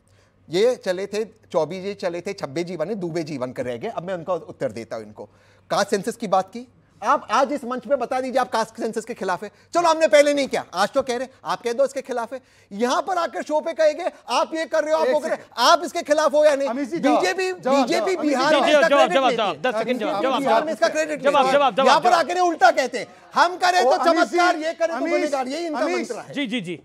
ये चले थे चौबीस जी चले थे छब्बे जी बने दूबे जीवन कर रह गए अब मैं उनका उत्तर देता हूँ इनको कास्ट सेंसस की बात की आप आज इस मंच पे बता दीजिए आप कास्ट सेंसस के खिलाफ है चलो हमने पहले नहीं किया आज तो कह रहे आप कह दो इसके खिलाफ है यहां पर आकर शो पे कहेंगे आप ये कर रहे हो आप वो कर रहे हो आप इसके खिलाफ हो या नहीं बीजेपी बीजेपी बिहार में इसका क्रेडिट यहां पर आकर उल्टा कहते हम करें तो चमत्कार ये करें तो गुनेगार यही इनका मंत्र है जी जी जी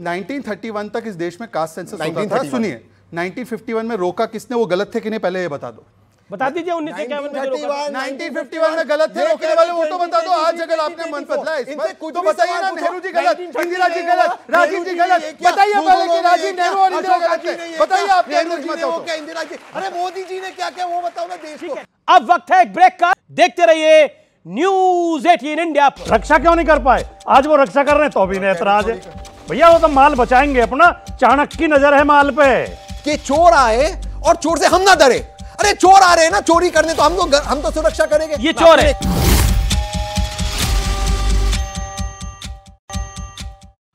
1931 तक इस देश में कास्ट सेंसस होता था सुनिए 1951 में रोका किसने वो गलत थे कि नहीं पहले ये बता दो बता दीजिए उन्नीस में गलत थे रोकने वाले वो तो बता दो आज अगर आपने मन बदला इसमें तो बताइए ना नेहरू जी गलत इंदिरा जी गलत राजीव जी गलत बताइए पहले कि राजीव नेहरू और इंदिरा गलत थे बताइए आप नेहरू जी ने वो क्या इंदिरा जी अरे अच्छा। मोदी जी ने क्या क्या वो बताओ ना देश को अब वक्त है एक ब्रेक का देखते रहिए न्यूज एटीन इंडिया रक्षा क्यों नहीं कर पाए आज वो रक्षा कर रहे तो भी नहीं ऐतराज है भैया वो तो माल बचाएंगे अपना चाणक्य की नजर है माल पे कि चोर आए और चोर से हम ना डरे अरे चोर आ रहे हैं ना चोरी करने तो हम तो हम तो सुरक्षा करेंगे ये चोर है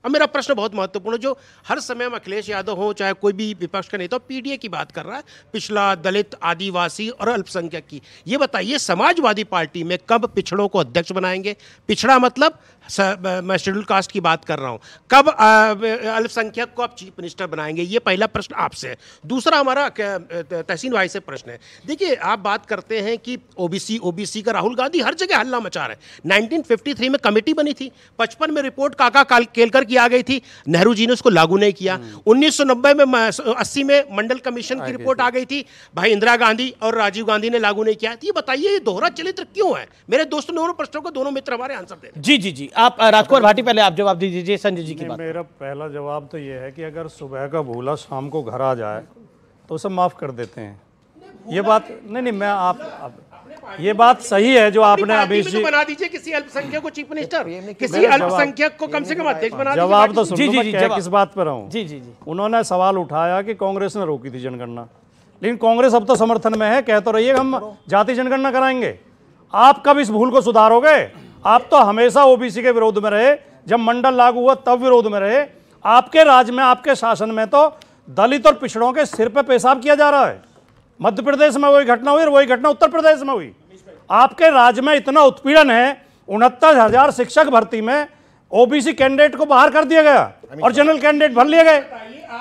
अब मेरा प्रश्न बहुत महत्वपूर्ण जो हर समय हम अखिलेश यादव हो चाहे कोई भी विपक्ष का नेता तो पीडीए की बात कर रहा है पिछला दलित आदिवासी और अल्पसंख्यक की ये बताइए समाजवादी पार्टी में कब पिछड़ों को अध्यक्ष बनाएंगे पिछड़ा मतलब मैं शेड्यूल कास्ट की बात कर रहा हूँ कब अल्पसंख्यक को आप चीफ मिनिस्टर बनाएंगे ये पहला प्रश्न आपसे है दूसरा हमारा तहसीन भाई से प्रश्न है देखिए आप बात करते हैं कि ओबीसी ओबीसी का राहुल गांधी हर जगह हल्ला मचा रहे हैं 1953 में कमेटी बनी थी पचपन में रिपोर्ट काका काल केलकर की आ गई थी नेहरू जी ने उसको लागू नहीं किया उन्नीस में अस्सी में मंडल कमीशन की रिपोर्ट आ गई थी भाई इंदिरा गांधी और राजीव गांधी ने लागू नहीं किया तो ये बताइए ये दोहरा चरित्र क्यों है मेरे दोस्तों ने दोनों प्रश्नों को दोनों मित्र हमारे आंसर दे जी जी जी आप राजकुमार भाटी पहले आप जवाब दीजिए संजय जी की बात मेरा पहला जवाब तो ये है कि अगर सुबह का भूला शाम को घर आ जाए तो उसे माफ़ कर देते हैं ये बात नहीं नहीं मैं आप, ये बात सही है जो आपने अभी तो बना दीजिए किसी अल्पसंख्यक को चीफ मिनिस्टर किसी अल्पसंख्यक को कम से कम अध्यक्ष बना जवाब तो सुन जी, जी, जी, किस बात पर हूँ जी जी जी उन्होंने सवाल उठाया कि कांग्रेस ने रोकी थी जनगणना लेकिन कांग्रेस अब तो समर्थन में है कह तो रही है हम जाति जनगणना कराएंगे आप कब इस भूल को सुधारोगे आप तो हमेशा ओबीसी के विरोध में रहे जब मंडल लागू हुआ तब विरोध में रहे आपके राज्य में आपके शासन में तो दलित और पिछड़ों के सिर पर पेशाब किया जा रहा है मध्य प्रदेश में वही घटना हुई और वही घटना उत्तर प्रदेश में हुई आपके राज्य में इतना उत्पीड़न है उनहत्तर हजार शिक्षक भर्ती में ओबीसी कैंडिडेट को बाहर कर दिया गया और जनरल कैंडिडेट भर लिए गए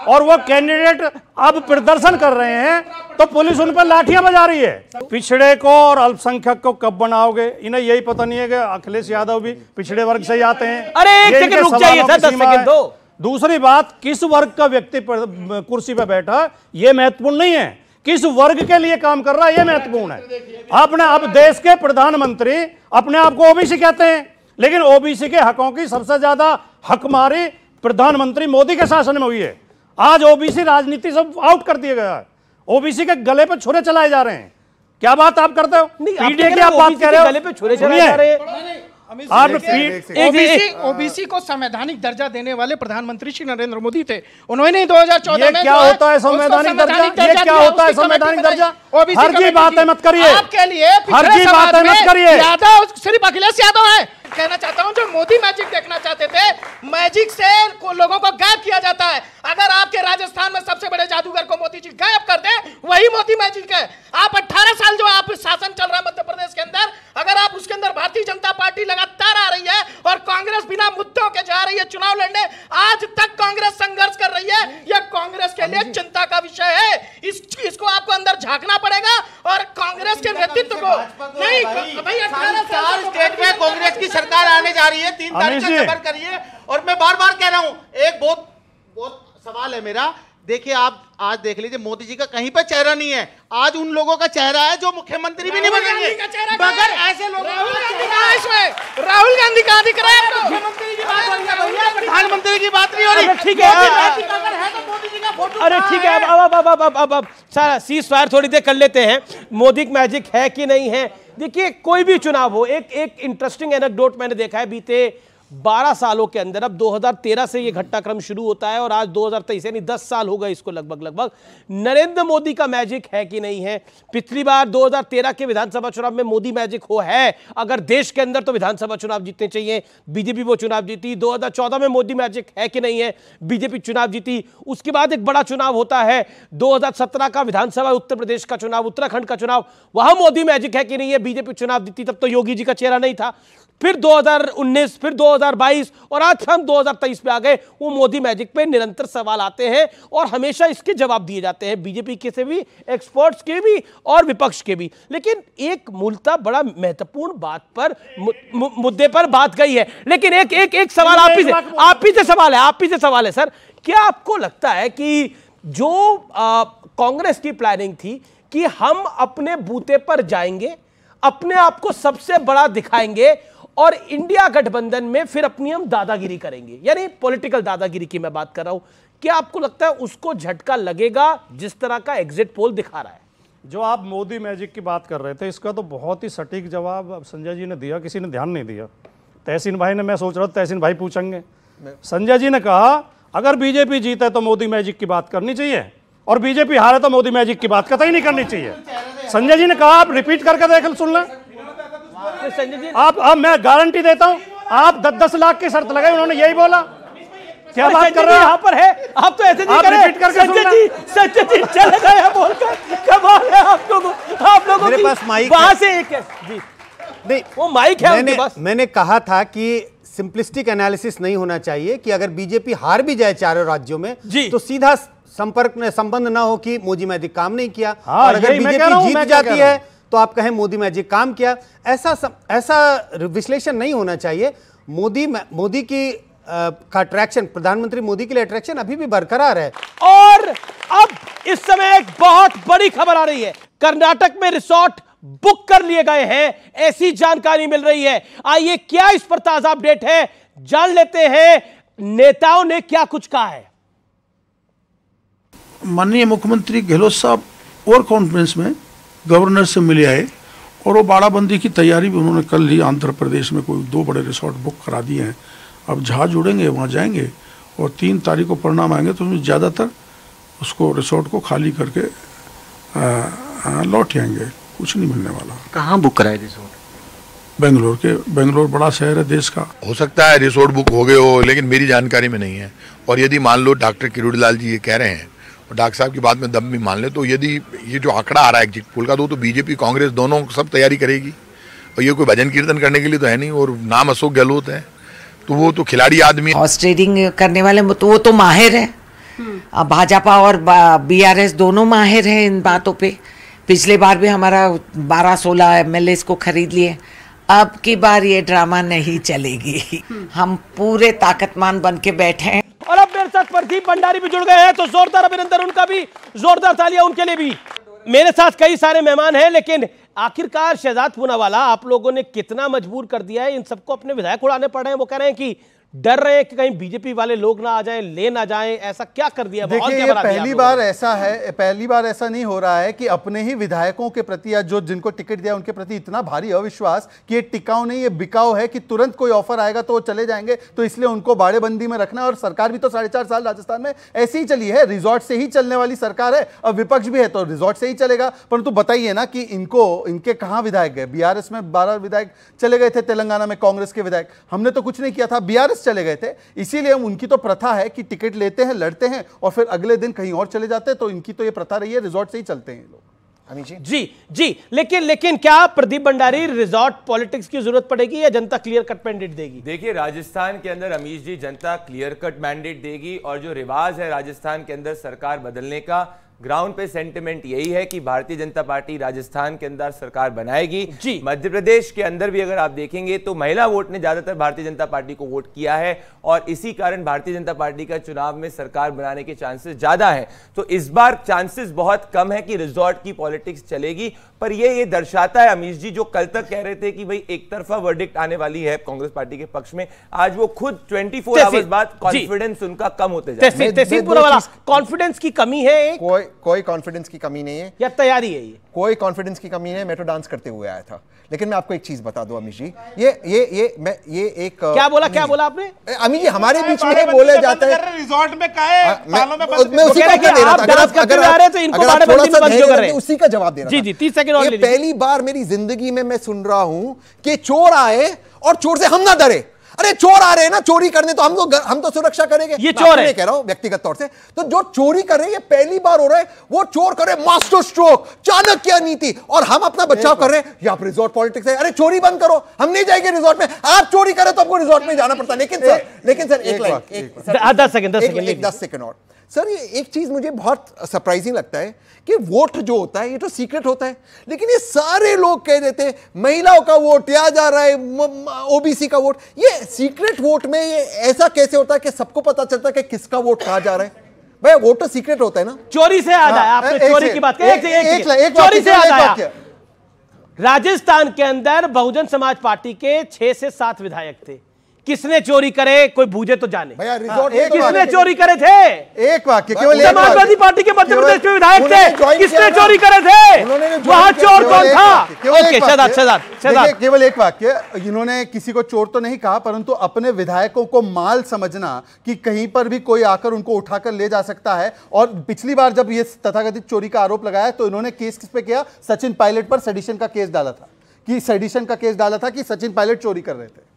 और वो कैंडिडेट अब प्रदर्शन कर रहे हैं तो पुलिस उन पर लाठियां बजा रही है पिछड़े को और अल्पसंख्यक को कब बनाओगे इन्हें यही पता नहीं है कि अखिलेश यादव भी पिछड़े वर्ग से ही आते हैं अरे एक सेकंड रुक जाइए सर सेकंड दो दूसरी बात किस वर्ग का व्यक्ति कुर्सी पर बैठा यह महत्वपूर्ण नहीं है किस वर्ग के लिए काम कर रहा है यह महत्वपूर्ण है अपने अब देश के प्रधानमंत्री अपने आप को ओबीसी कहते हैं लेकिन ओबीसी के हकों की सबसे ज्यादा हकमारी प्रधानमंत्री मोदी के शासन में हुई है आज ओबीसी राजनीति से आउट कर दिया गया है ओबीसी के गले पर छुरे चलाए जा रहे हैं क्या बात आप करते हो पीडीए के आप बात कर रहे हो गले पे छुरे चलाए जा रहे हैं ओबीसी ओबीसी को संवैधानिक दर्जा देने वाले प्रधानमंत्री श्री नरेंद्र मोदी थे उन्होंने 2014 में क्या होता है संवैधानिक दर्जा ये क्या होता है संवैधानिक दर्जा हर की बातें मत करिए आपके लिए हर की बातें मत करिए यादव सिर्फ अखिलेश यादव है कहना चाहता हूँ जो मोदी मैजिक देखना चाहते थे मैजिक से को लोगों को गायब किया जाता है अगर आपके राजस्थान में सबसे बड़े जादूगर को मोदी जी गायब कर दे वही मोदी मैजिक है आप अट्ठारह साल जो आप शासन चल रहा है मध्य प्रदेश के अंदर अगर आप उसके अंदर भारतीय जनता पार्टी लगातार सरकार आ रही है और कांग्रेस बिना मुद्दों के जा रही है चुनाव लड़ने आज तक कांग्रेस संघर्ष कर रही है यह कांग्रेस के लिए चिंता का विषय है इस इसको आपको अंदर झांकना पड़ेगा और कांग्रेस के नेतृत्व को तो नहीं स्टेट तो में कांग्रेस की सरकार आने जा रही है तीन तारीख से सफर करिए और मैं बार बार कह रहा हूँ एक बहुत बहुत सवाल है मेरा देखिए आप आज देख लीजिए मोदी जी का कहीं पर चेहरा नहीं है आज उन लोगों का चेहरा है जो मुख्यमंत्री भी नहीं बनेंगे मगर ऐसे लोग राहुल गांधी का इसमें राहुल गांधी प्रधानमंत्री की बात नहीं हो रही ठीक है तो अरे ठीक है अब अब अब अब अब अब सारा सी फायर थोड़ी देर कर लेते हैं मोदी मैजिक है कि नहीं है देखिए कोई भी चुनाव हो एक एक इंटरेस्टिंग एनेक्डोट मैंने देखा है बीते 12 सालों के अंदर अब 2013 से यह घटनाक्रम शुरू होता है और आज 2023 यानी 10 साल हो गए इसको लगभग लगभग नरेंद्र मोदी का मैजिक है कि नहीं है पिछली बार 2013 के विधानसभा चुनाव में मोदी मैजिक हो है अगर देश के अंदर तो विधानसभा चुनाव जीतने चाहिए बीजेपी वो चुनाव जीती 2014 में मोदी मैजिक है कि नहीं है बीजेपी चुनाव जीती उसके बाद एक बड़ा चुनाव होता है दो का विधानसभा उत्तर प्रदेश का चुनाव उत्तराखंड का चुनाव वहां मोदी मैजिक है कि नहीं है बीजेपी चुनाव जीती तब तो योगी जी का चेहरा नहीं था फिर 2019 फिर 2022 और आज हम 2023 पे आ गए वो मोदी मैजिक पे निरंतर सवाल आते हैं और हमेशा इसके जवाब दिए जाते हैं बीजेपी के से भी एक्सपर्ट्स के भी और विपक्ष के भी लेकिन एक मूलता बड़ा महत्वपूर्ण बात पर मुद्दे पर बात गई है लेकिन एक एक एक सवाल आप ही से आप ही से सवाल है आप ही से सवाल है सर क्या आपको लगता है कि जो कांग्रेस की प्लानिंग थी कि हम अपने बूते पर जाएंगे अपने आप को सबसे बड़ा दिखाएंगे और इंडिया गठबंधन में फिर अपनी हम दादागिरी करेंगे यानी पॉलिटिकल दादागिरी की मैं बात कर रहा हूं क्या आपको लगता है उसको झटका लगेगा जिस तरह का एग्जिट पोल दिखा रहा है जो आप मोदी मैजिक की बात कर रहे थे इसका तो बहुत ही सटीक जवाब संजय जी ने दिया किसी ने ध्यान नहीं दिया तहसीन भाई ने मैं सोच रहा था तहसीन भाई पूछेंगे संजय जी ने कहा अगर बीजेपी जीते तो मोदी मैजिक की बात करनी चाहिए और बीजेपी हारे तो मोदी मैजिक की बात कतई नहीं करनी चाहिए संजय जी ने कहा आप रिपीट करके देख सुन लें तो आप अब मैं गारंटी देता हूँ आप दस दस लाख की शर्त लगाई उन्होंने यही बोला क्या बात कर रहे हैं यहाँ पर है आप तो ऐसे नहीं रिपीट कर संजय जी सच्चे जी चले गए बोलकर बात है आप लोगों आप लोगों मेरे पास माइक वहां से एक है जी नहीं वो माइक है मैंने, मैंने कहा था कि सिंपलिस्टिक एनालिसिस नहीं होना चाहिए कि अगर बीजेपी हार भी जाए चारों राज्यों में जी तो सीधा संपर्क में संबंध ना हो कि मोदी मैदी काम नहीं किया हाँ, और अगर बीजेपी जीत जाती है तो आप कहें मोदी मैजिक काम किया ऐसा सम, ऐसा विश्लेषण नहीं होना चाहिए मोदी मोदी की आ, का अट्रैक्शन प्रधानमंत्री मोदी के लिए अट्रैक्शन अभी भी बरकरार है और अब इस समय एक बहुत बड़ी खबर आ रही है कर्नाटक में रिसोर्ट बुक कर लिए गए हैं ऐसी जानकारी मिल रही है आइए क्या इस पर ताजा अपडेट है जान लेते हैं नेताओं ने क्या कुछ कहा है माननीय मुख्यमंत्री गहलोत साहब और कॉन्फ्रेंस में गवर्नर से मिले आए और वो बाड़ाबंदी की तैयारी भी उन्होंने कल ही आंध्र प्रदेश में कोई दो बड़े रिसोर्ट बुक करा दिए हैं अब जहाँ जुड़ेंगे वहाँ जाएंगे और तीन तारीख को परिणाम आएंगे तो उसमें ज़्यादातर उसको रिसोर्ट को खाली करके लौट आएंगे कुछ नहीं मिलने वाला कहाँ बुक कराए रिसोर्ट बेंगलोर के बेंगलोर बड़ा शहर है देश का हो सकता है रिसोर्ट बुक हो गए हो लेकिन मेरी जानकारी में नहीं है और यदि मान लो डॉक्टर किरोड़ीलाल जी ये कह रहे हैं डॉक्टर साहब की बात में दम भी मान ले तो यदि ये जो आंकड़ा आ रहा है एग्जिट पोल का तो, तो बीजेपी कांग्रेस दोनों सब तैयारी करेगी और ये कोई भजन कीर्तन करने के लिए तो है नहीं और नाम अशोक गहलोत है तो वो तो खिलाड़ी आदमी हॉर्स ट्रेडिंग करने वाले तो वो तो माहिर है हम्म। भाजपा और बीआरएस दोनों माहिर हैं इन बातों पे पिछले बार भी हमारा बारह सोलह एम एल को खरीद लिए अब की बार ये ड्रामा नहीं चलेगी हम्म। हम पूरे ताकतमान बन के बैठे हैं और अब मेरे साथ प्रदीप भंडारी भी जुड़ गए हैं तो जोरदार अभिनंदन उनका भी जोरदार तालियां उनके लिए भी मेरे साथ कई सारे मेहमान हैं लेकिन आखिरकार शहजाद पूनावाला आप लोगों ने कितना मजबूर कर दिया है इन सबको अपने विधायक उड़ाने पड़ रहे हैं वो कह रहे हैं कि डर रहे हैं कि कहीं बीजेपी वाले लोग ना आ जाएं ले ना जाएं ऐसा क्या कर दिया देखिए ये पहली बार ऐसा है पहली बार ऐसा नहीं हो रहा है कि अपने ही विधायकों के प्रति या जो जिनको टिकट दिया उनके प्रति इतना भारी अविश्वास कि ये टिकाऊ नहीं ये बिकाऊ है कि तुरंत कोई ऑफर आएगा तो वो चले जाएंगे तो इसलिए उनको बाड़ेबंदी में रखना और सरकार भी तो साढ़े चार साल राजस्थान में ऐसी ही चली है रिजॉर्ट से ही चलने वाली सरकार है अब विपक्ष भी है तो रिजॉर्ट से ही चलेगा परंतु बताइए ना कि इनको इनके कहाँ विधायक गए बी में बारह विधायक चले गए थे तेलंगाना में कांग्रेस के विधायक हमने तो कुछ नहीं किया था बी चले गए थे इसीलिए हम उनकी तो प्रथा है कि टिकट लेते हैं लड़ते हैं और फिर अगले दिन कहीं और चले जाते हैं तो इनकी तो ये प्रथा रही है रिजॉर्ट से ही चलते हैं लोग जी जी लेकिन लेकिन क्या प्रदीप भंडारी रिजॉर्ट पॉलिटिक्स की जरूरत पड़ेगी या जनता क्लियर कट मैंडेट देगी देखिए राजस्थान के अंदर अमीश जी जनता क्लियर कट मैंडेट देगी और जो रिवाज है राजस्थान के अंदर सरकार बदलने का ग्राउंड पे सेंटिमेंट यही है कि भारतीय जनता पार्टी राजस्थान के अंदर सरकार बनाएगी जी मध्य प्रदेश के अंदर भी अगर आप देखेंगे तो महिला वोट ने ज्यादातर भारतीय जनता पार्टी को वोट किया है और इसी कारण भारतीय जनता पार्टी का चुनाव में सरकार बनाने के चांसेस ज्यादा है तो इस बार चांसेस बहुत कम है कि रिजॉर्ट की पॉलिटिक्स चलेगी पर ये ये दर्शाता है अमीश जी जो कल तक कह रहे थे कि भाई एक तरफा वर्डिक्ट आने वाली है कांग्रेस पार्टी के पक्ष में आज वो खुद 24 फोर आवर्स बाद कॉन्फिडेंस उनका कम होते जा रहा है कॉन्फिडेंस की कमी है कोई कोई कॉन्फिडेंस की कमी नहीं है या तैयारी है ये कोई कॉन्फिडेंस की कमी है मैं तो डांस करते हुए आया था लेकिन मैं आपको एक चीज बता दू अमीश जी ये ये ये मैं ये एक क्या बोला क्या बोला आपने अमीश जी हमारे बीच में बोले जाते हैं रिजॉर्ट में कहे में उसी का क्या दे रहा था आप अगर रहे तो इनको बाड़बंदी में बंद क्यों कर रहे हैं उसी का जवाब दे रहा था जी जी 30 सेकंड और ले लीजिए पहली बार मेरी जिंदगी में मैं सुन रहा हूं कि चोर आए और चोर से हम ना डरे अरे चोर आ रहे हैं ना चोरी करने तो हम तो हम तो सुरक्षा करेंगे ये चोर है कह रहा हूं व्यक्तिगत तौर से तो जो चोरी कर रहे हैं ये पहली बार हो रहा है वो चोर करे मास्टर स्ट्रोक चाणक्य नीति और हम अपना बचाव तो- कर रहे हैं या आप रिजोर्ट पॉलिटिक्स है अरे चोरी बंद करो हम नहीं जाएंगे रिजोर्ट में आप चोरी करें तो हमको रिजोर्ट में जाना पड़ता लेकिन सर लेकिन सर एक दस सेकंड दस सेकंड और सर ये एक चीज़ मुझे बहुत सरप्राइजिंग लगता है कि वोट जो होता है ये तो सीक्रेट होता है लेकिन ये सारे लोग कह देते हैं महिलाओं का वोट या जा रहा है ओबीसी का वोट ये सीक्रेट वोट में ये ऐसा कैसे होता है कि सबको पता चलता है कि किसका वोट कहा जा रहा है भाई वोट तो सीक्रेट होता है ना चोरी से आ जाए हाँ, चोरी की बात से राजस्थान के अंदर बहुजन समाज पार्टी के छह से सात विधायक थे किसने चोरी करे कोई बूझे तो जाने भैया रिजोर्ट हाँ, किसने चोरी करे थे एक वाक्य केवल समाजवादी पार्टी के मध्य प्रदेश में विधायक थे किसने चोरी करे थे वहां चोर कौन था ओके केवल एक वाक्य इन्होंने किसी को चोर तो नहीं कहा परंतु अपने विधायकों को माल समझना कि कहीं पर भी कोई आकर उनको उठाकर ले जा सकता है और पिछली बार जब ये तथाकथित चोरी का आरोप लगाया तो इन्होंने केस किस पे किया सचिन पायलट पर सेडिशन का केस डाला था कि सेडिशन का केस डाला था कि सचिन पायलट चोरी कर रहे थे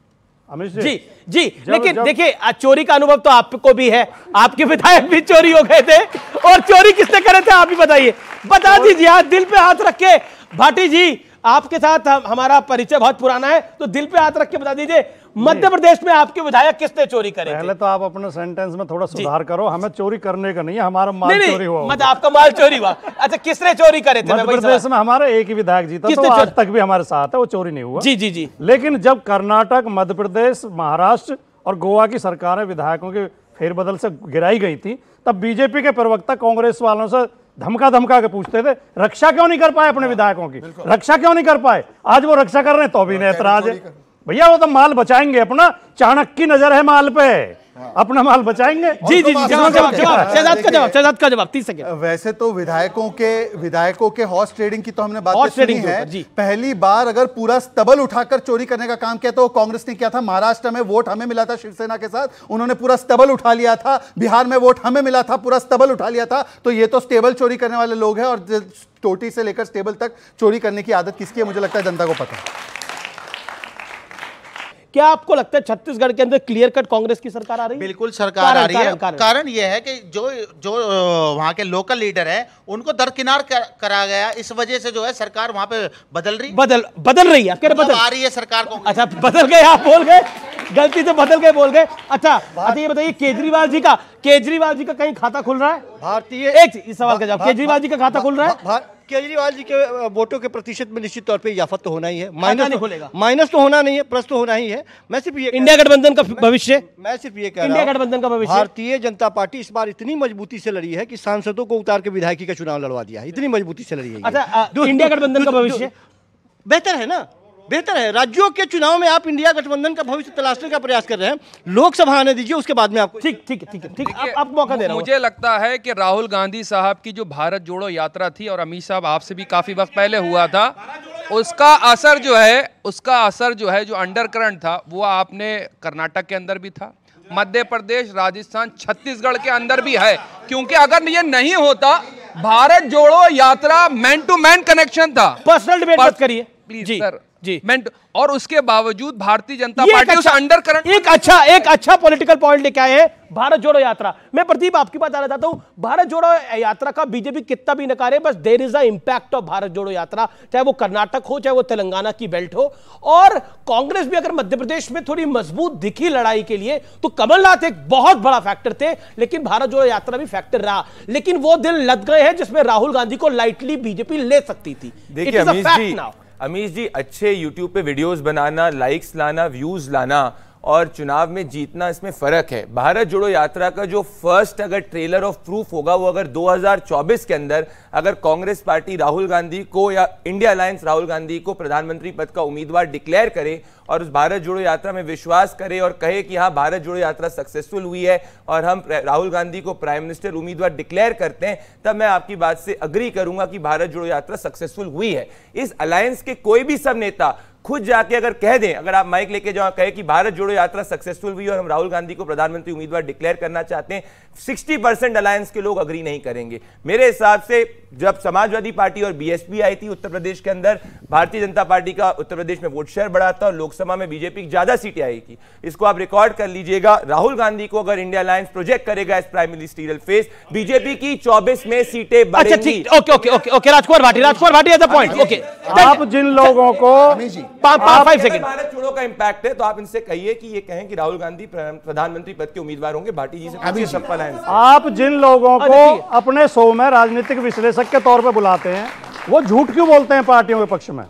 जी जी लेकिन देखिए चोरी का अनुभव तो आपको भी है आपके विधायक भी चोरी हो गए थे और चोरी किसने करे थे आप भी बताइए बता दीजिए हाथ दिल पे हाथ रख के भाटी जी आपके साथ हमारा परिचय बहुत पुराना है तो दिल पे हाथ रख के बता दीजिए मध्य प्रदेश में आपके विधायक किसने चोरी करे पहले तो आप अपने सेंटेंस में थोड़ा सुधार करो हमें चोरी करने का नहीं है हमारा माल चोरी हुआ मतलब आपका माल चोरी हुआ अच्छा किसने चोरी करे थे मध्य प्रदेश में हमारा एक ही विधायक जीता तो आज तक भी हमारे साथ है वो चोरी नहीं हुआ जी जी जी लेकिन जब कर्नाटक मध्य प्रदेश महाराष्ट्र और गोवा की सरकार विधायकों के फेरबदल से गिराई गई थी तब बीजेपी के प्रवक्ता कांग्रेस वालों से धमका धमका के पूछते थे रक्षा क्यों नहीं कर पाए अपने हाँ, विधायकों की रक्षा क्यों नहीं कर पाए आज वो रक्षा कर रहे हैं तो भी इन्हें ऐतराज है भैया वो तो माल बचाएंगे अपना चाणक की नजर है माल पे हाँ। अपना माल बचाएंगे जी जी जी तो जवाब का जवाब तीस सेकंड वैसे तो विधायकों के विधायकों के हॉर्स ट्रेडिंग की तो हमने बात ट्रेडिंग है पहली बार अगर पूरा स्तबल उठाकर चोरी करने का काम किया तो कांग्रेस ने किया था महाराष्ट्र में वोट हमें मिला था शिवसेना के साथ उन्होंने पूरा स्तबल उठा लिया था बिहार में वोट हमें मिला था पूरा स्तबल उठा लिया था तो ये तो स्टेबल चोरी करने वाले लोग हैं और टोटी से लेकर स्टेबल तक चोरी करने की आदत किसकी है मुझे लगता है जनता को पता है क्या आपको लगता है छत्तीसगढ़ के अंदर क्लियर कट कांग्रेस की सरकार आ रही है बिल्कुल सरकार आ रही है कारण, यह है कि जो जो वहाँ के लोकल लीडर है उनको दरकिनार करा गया इस वजह से जो है सरकार वहाँ पे बदल रही बदल बदल रही है मतलब बदल आ रही है सरकार को अच्छा बदल गए आप बोल गए गलती से बदल गए बोल गए अच्छा अच्छा ये बताइए केजरीवाल जी का केजरीवाल जी का कहीं खाता खुल रहा है भारतीय एक सवाल का जवाब केजरीवाल जी का खाता खुल रहा है केजरीवाल जी के वोटों के प्रतिशत में निश्चित तौर पे इजाफा तो होना ही है माइनस नहीं खुलेगा माइनस तो होना नहीं है प्लस तो होना ही है मैं सिर्फ ये इंडिया गठबंधन का भविष्य मैं सिर्फ ये कह रहा हूँ गठबंधन का भविष्य भारतीय जनता पार्टी इस बार इतनी मजबूती से लड़ी है कि सांसदों को उतार के विधायकी का चुनाव लड़वा दिया है इतनी मजबूती से लड़ी है अच्छा, इंडिया गठबंधन का भविष्य बेहतर है ना बेहतर है राज्यों के चुनाव में आप इंडिया गठबंधन का भविष्य तलाशने का प्रयास कर रहे हैं लोकसभा आने दीजिए उसके बाद में आप ठीक ठीक ठीक ठीक आप मौका दे रहा मुझे लगता है कि राहुल गांधी साहब की जो भारत जोड़ो यात्रा थी और अमित साहब आपसे भी काफी वक्त पहले हुआ था उसका असर जो है उसका असर जो है जो अंडर करंट था वो आपने कर्नाटक के अंदर भी था मध्य प्रदेश राजस्थान छत्तीसगढ़ के अंदर भी है क्योंकि अगर ये नहीं होता Bharat Jodo Yatra man to man connection था पर्सनल डिबेट बात करिए प्लीज सर जी और उसके बावजूद भारतीय जनता पार्टी अच्छा, अंडर करंट एक अच्छा एक अच्छा पॉलिटिकल पॉइंट लेके आए हैं भारत जोड़ो यात्रा मैं प्रदीप आपकी बात आना चाहता हूं भारत जोड़ो यात्रा का बीजेपी कितना भी नकारे बस there is the impact of Bharat Jodo Yatra चाहे वो कर्नाटक हो चाहे वो तेलंगाना की बेल्ट हो और कांग्रेस भी अगर मध्य प्रदेश में थोड़ी मजबूत दिखी लड़ाई के लिए तो कमलनाथ एक बहुत बड़ा फैक्टर थे लेकिन भारत जोड़ो यात्रा भी फैक्टर रहा लेकिन वो दिन लद गए हैं जिसमें राहुल गांधी को लाइटली बीजेपी ले सकती थी देखिए अमीश जी अच्छे यूट्यूब पे वीडियोस बनाना लाइक्स लाना व्यूज़ लाना और चुनाव में जीतना इसमें फ़र्क है भारत जोड़ो यात्रा का जो फर्स्ट अगर ट्रेलर ऑफ प्रूफ होगा वो अगर 2024 के अंदर अगर कांग्रेस पार्टी राहुल गांधी को या इंडिया अलायंस राहुल गांधी को प्रधानमंत्री पद का उम्मीदवार डिक्लेयर करे और उस भारत जोड़ो यात्रा में विश्वास करे और कहे कि हाँ भारत जोड़ो यात्रा सक्सेसफुल हुई है और हम राहुल गांधी को प्राइम मिनिस्टर उम्मीदवार डिक्लेयर करते हैं तब मैं आपकी बात से अग्री करूंगा कि भारत जोड़ो यात्रा सक्सेसफुल हुई है इस अलायंस के कोई भी सब नेता खुद जाके अगर कह दें अगर आप माइक लेके जाओ कहे कि भारत जोड़ो यात्रा सक्सेसफुल हुई और हम राहुल गांधी को प्रधानमंत्री उम्मीदवार डिक्लेयर करना चाहते हैं 60 परसेंट अलायंस के लोग अग्री नहीं करेंगे मेरे हिसाब से जब समाजवादी पार्टी और बीएसपी आई थी उत्तर प्रदेश के अंदर भारतीय जनता पार्टी का उत्तर प्रदेश में वोट शेयर बढ़ा था और लोकसभा में बीजेपी की ज्यादा सीटें आई थी इसको आप रिकॉर्ड कर लीजिएगा राहुल गांधी को अगर इंडिया अलायंस प्रोजेक्ट करेगा इस प्राइम मिनिस्टरियल फेस बीजेपी की चौबीस में सीटें अच्छा, okay okay okay okay Rajkumar Bhati Rajkumar Bhati as a point okay आप जिन लोगों को फाइव सेकंड भारत का इम्पैक्ट है तो आप इनसे कहिए कि ये कहें कि राहुल गांधी प्रधानमंत्री पद के उम्मीदवार होंगे भाटी जी से अभी चप्पल है आप जिन लोगों अच्छा, को अपने शो में राजनीतिक विश्लेषक के तौर पर बुलाते हैं वो झूठ क्यों बोलते हैं पार्टियों के पक्ष में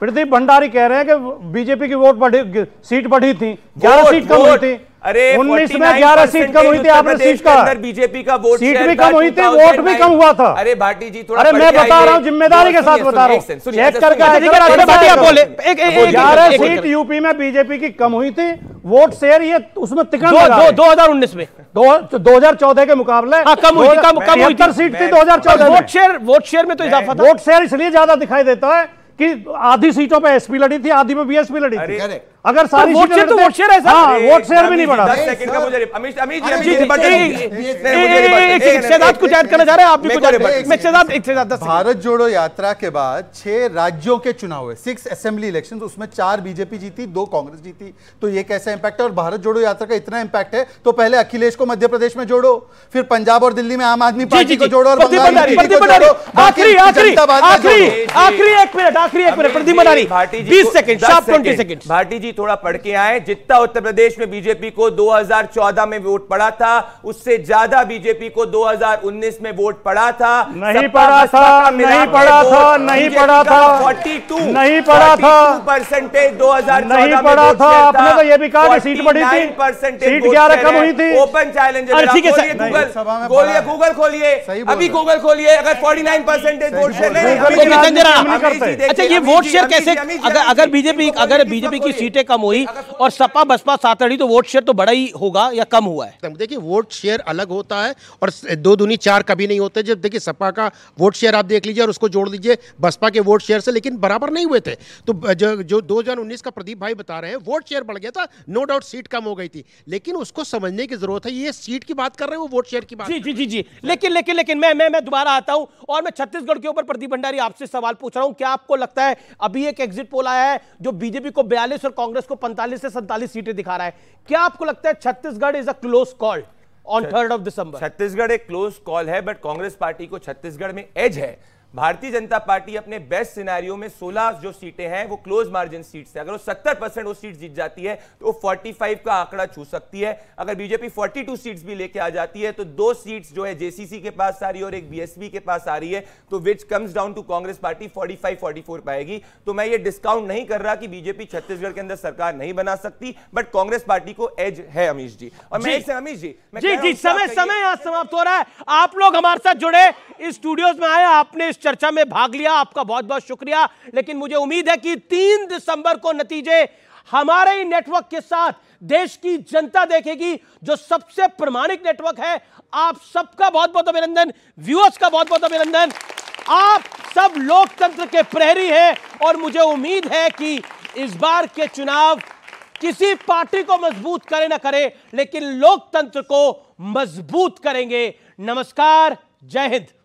प्रदीप भंडारी कह रहे हैं कि बीजेपी की वोट बढ़ी सीट बढ़ी थी ग्यारह सीट कम हुई थी अरे उन्नीस में ग्यारह सीट कम हुई थी आपने सीट का अंदर बीजेपी का वोट सीट भी कम हुई थी वोट भी कम हुआ था अरे भाटी जी थोड़ा अरे मैं बता रहा हूँ जिम्मेदारी के साथ बता रहा हूँ बोले ग्यारह सीट यूपी में बीजेपी की कम हुई थी वोट शेयर ये उसमें तिकट दो हजार उन्नीस में दो हजार चौदह के मुकाबले हाँ, कम हुई कम कम हुई सीट थी दो हजार चौदह वोट शेयर वोट शेयर में तो इजाफा वोट शेयर इसलिए ज्यादा दिखाई देता है कि आधी सीटों पर एसपी लड़ी थी आधी पे बीएसपी लड़ी थी अगर सारी तो वोट शेयर तो वोट शेयर है हाँ, वोट शेयर भी नहीं बढ़ा सेकंड का मुझे अमित अमित जी अमित जी एक शहजाद कुछ ऐड करना चाह रहे हैं आप भी कुछ मैं शहजाद एक से ज्यादा भारत जोड़ो यात्रा के बाद छह राज्यों के चुनाव हुए सिक्स असेंबली इलेक्शंस उसमें चार बीजेपी जीती दो कांग्रेस जीती तो ये कैसा इंपैक्ट है और भारत जोड़ो यात्रा का इतना इंपैक्ट है तो पहले अखिलेश को मध्य प्रदेश में जोड़ो फिर पंजाब और दिल्ली में आम आदमी पार्टी को जोड़ो और आखिरी आखिरी आखिरी आखिरी एक मिनट आखिरी एक minute Pradeep Bhandari 20 second 20 second Bharti ji ji थोड़ा पढ़ के आए जितना उत्तर प्रदेश में बीजेपी को 2014 में वोट पड़ा था उससे ज्यादा बीजेपी को 2019 में वोट पड़ा था नहीं पड़ा था नहीं पड़ा था नहीं पड़ा था 42 नहीं पड़ा था परसेंटेज दो नहीं पड़ा था आपने तो ये भी कहा सीट बढ़ी थी परसेंटेज ग्यारह कम हुई थी ओपन चैलेंज गूगल खोलिए गूगल खोलिए अभी गूगल खोलिए अगर forty nine percentage vote share अच्छा ये वोट शेयर कैसे अगर बीजेपी अगर बीजेपी की सीटें सीटें कम हुई और सपा बसपा साथ तो वोट शेयर तो बड़ा ही होगा या कम हुआ है देखिए वोट शेयर अलग होता है और दो दुनी चार कभी नहीं होते जब देखिए सपा का वोट शेयर आप देख लीजिए और उसको जोड़ दीजिए बसपा के वोट शेयर से लेकिन बराबर नहीं हुए थे तो जो दो का प्रदीप भाई बता रहे हैं वोट शेयर बढ़ गया था नो डाउट सीट कम हो गई थी लेकिन उसको समझने की जरूरत है ये सीट की बात कर रहे हैं वो वोट शेयर की बात जी जी जी जी लेकिन लेकिन लेकिन मैं मैं मैं दोबारा आता हूं और मैं छत्तीसगढ़ के ऊपर प्रदीप भंडारी आपसे सवाल पूछ रहा हूं क्या आपको लगता है अभी एक एग्जिट पोल आया है जो बीजेपी को बयालीस और कांग्रेस कांग्रेस को 45 से सैतालीस सीटें दिखा रहा है क्या आपको लगता है Chhattisgarh is a close call on third of December Chhattisgarh एक क्लोज कॉल है बट कांग्रेस पार्टी को छत्तीसगढ़ में एज है भारतीय जनता पार्टी अपने बेस्ट सिनेरियो में 16 जो सीटें हैं वो क्लोज मार्जिन सीट है अगर वो 70 परसेंट वो सीट जीत जाती है तो वो 45 का आंकड़ा छू सकती है अगर बीजेपी 42 सीट्स भी लेके आ जाती है तो दो सीट्स जो है जेसीसी के पास आ रही है और एक बीएसपी के पास आ रही है तो which comes down to Congress party forty five पाएगी तो मैं ये डिस्काउंट नहीं कर रहा कि बीजेपी छत्तीसगढ़ के अंदर सरकार नहीं बना सकती बट कांग्रेस पार्टी को एज है अमीश जी और मैं अमीश जी समय समय समाप्त हो रहा है आप लोग हमारे साथ जुड़े इस स्टूडियोज में आए आपने चर्चा में भाग लिया आपका बहुत बहुत शुक्रिया लेकिन मुझे उम्मीद है कि तीन दिसंबर को नतीजे हमारे ही नेटवर्क के साथ देश की जनता देखेगी जो सबसे प्रमाणिक नेटवर्क है आप सबका बहुत बहुत अभिनंदन व्यूअर्स का बहुत बहुत अभिनंदन आप सब लोकतंत्र के प्रहरी हैं और मुझे उम्मीद है कि इस बार के चुनाव किसी पार्टी को मजबूत करे ना करे लेकिन लोकतंत्र को मजबूत करेंगे नमस्कार जय हिंद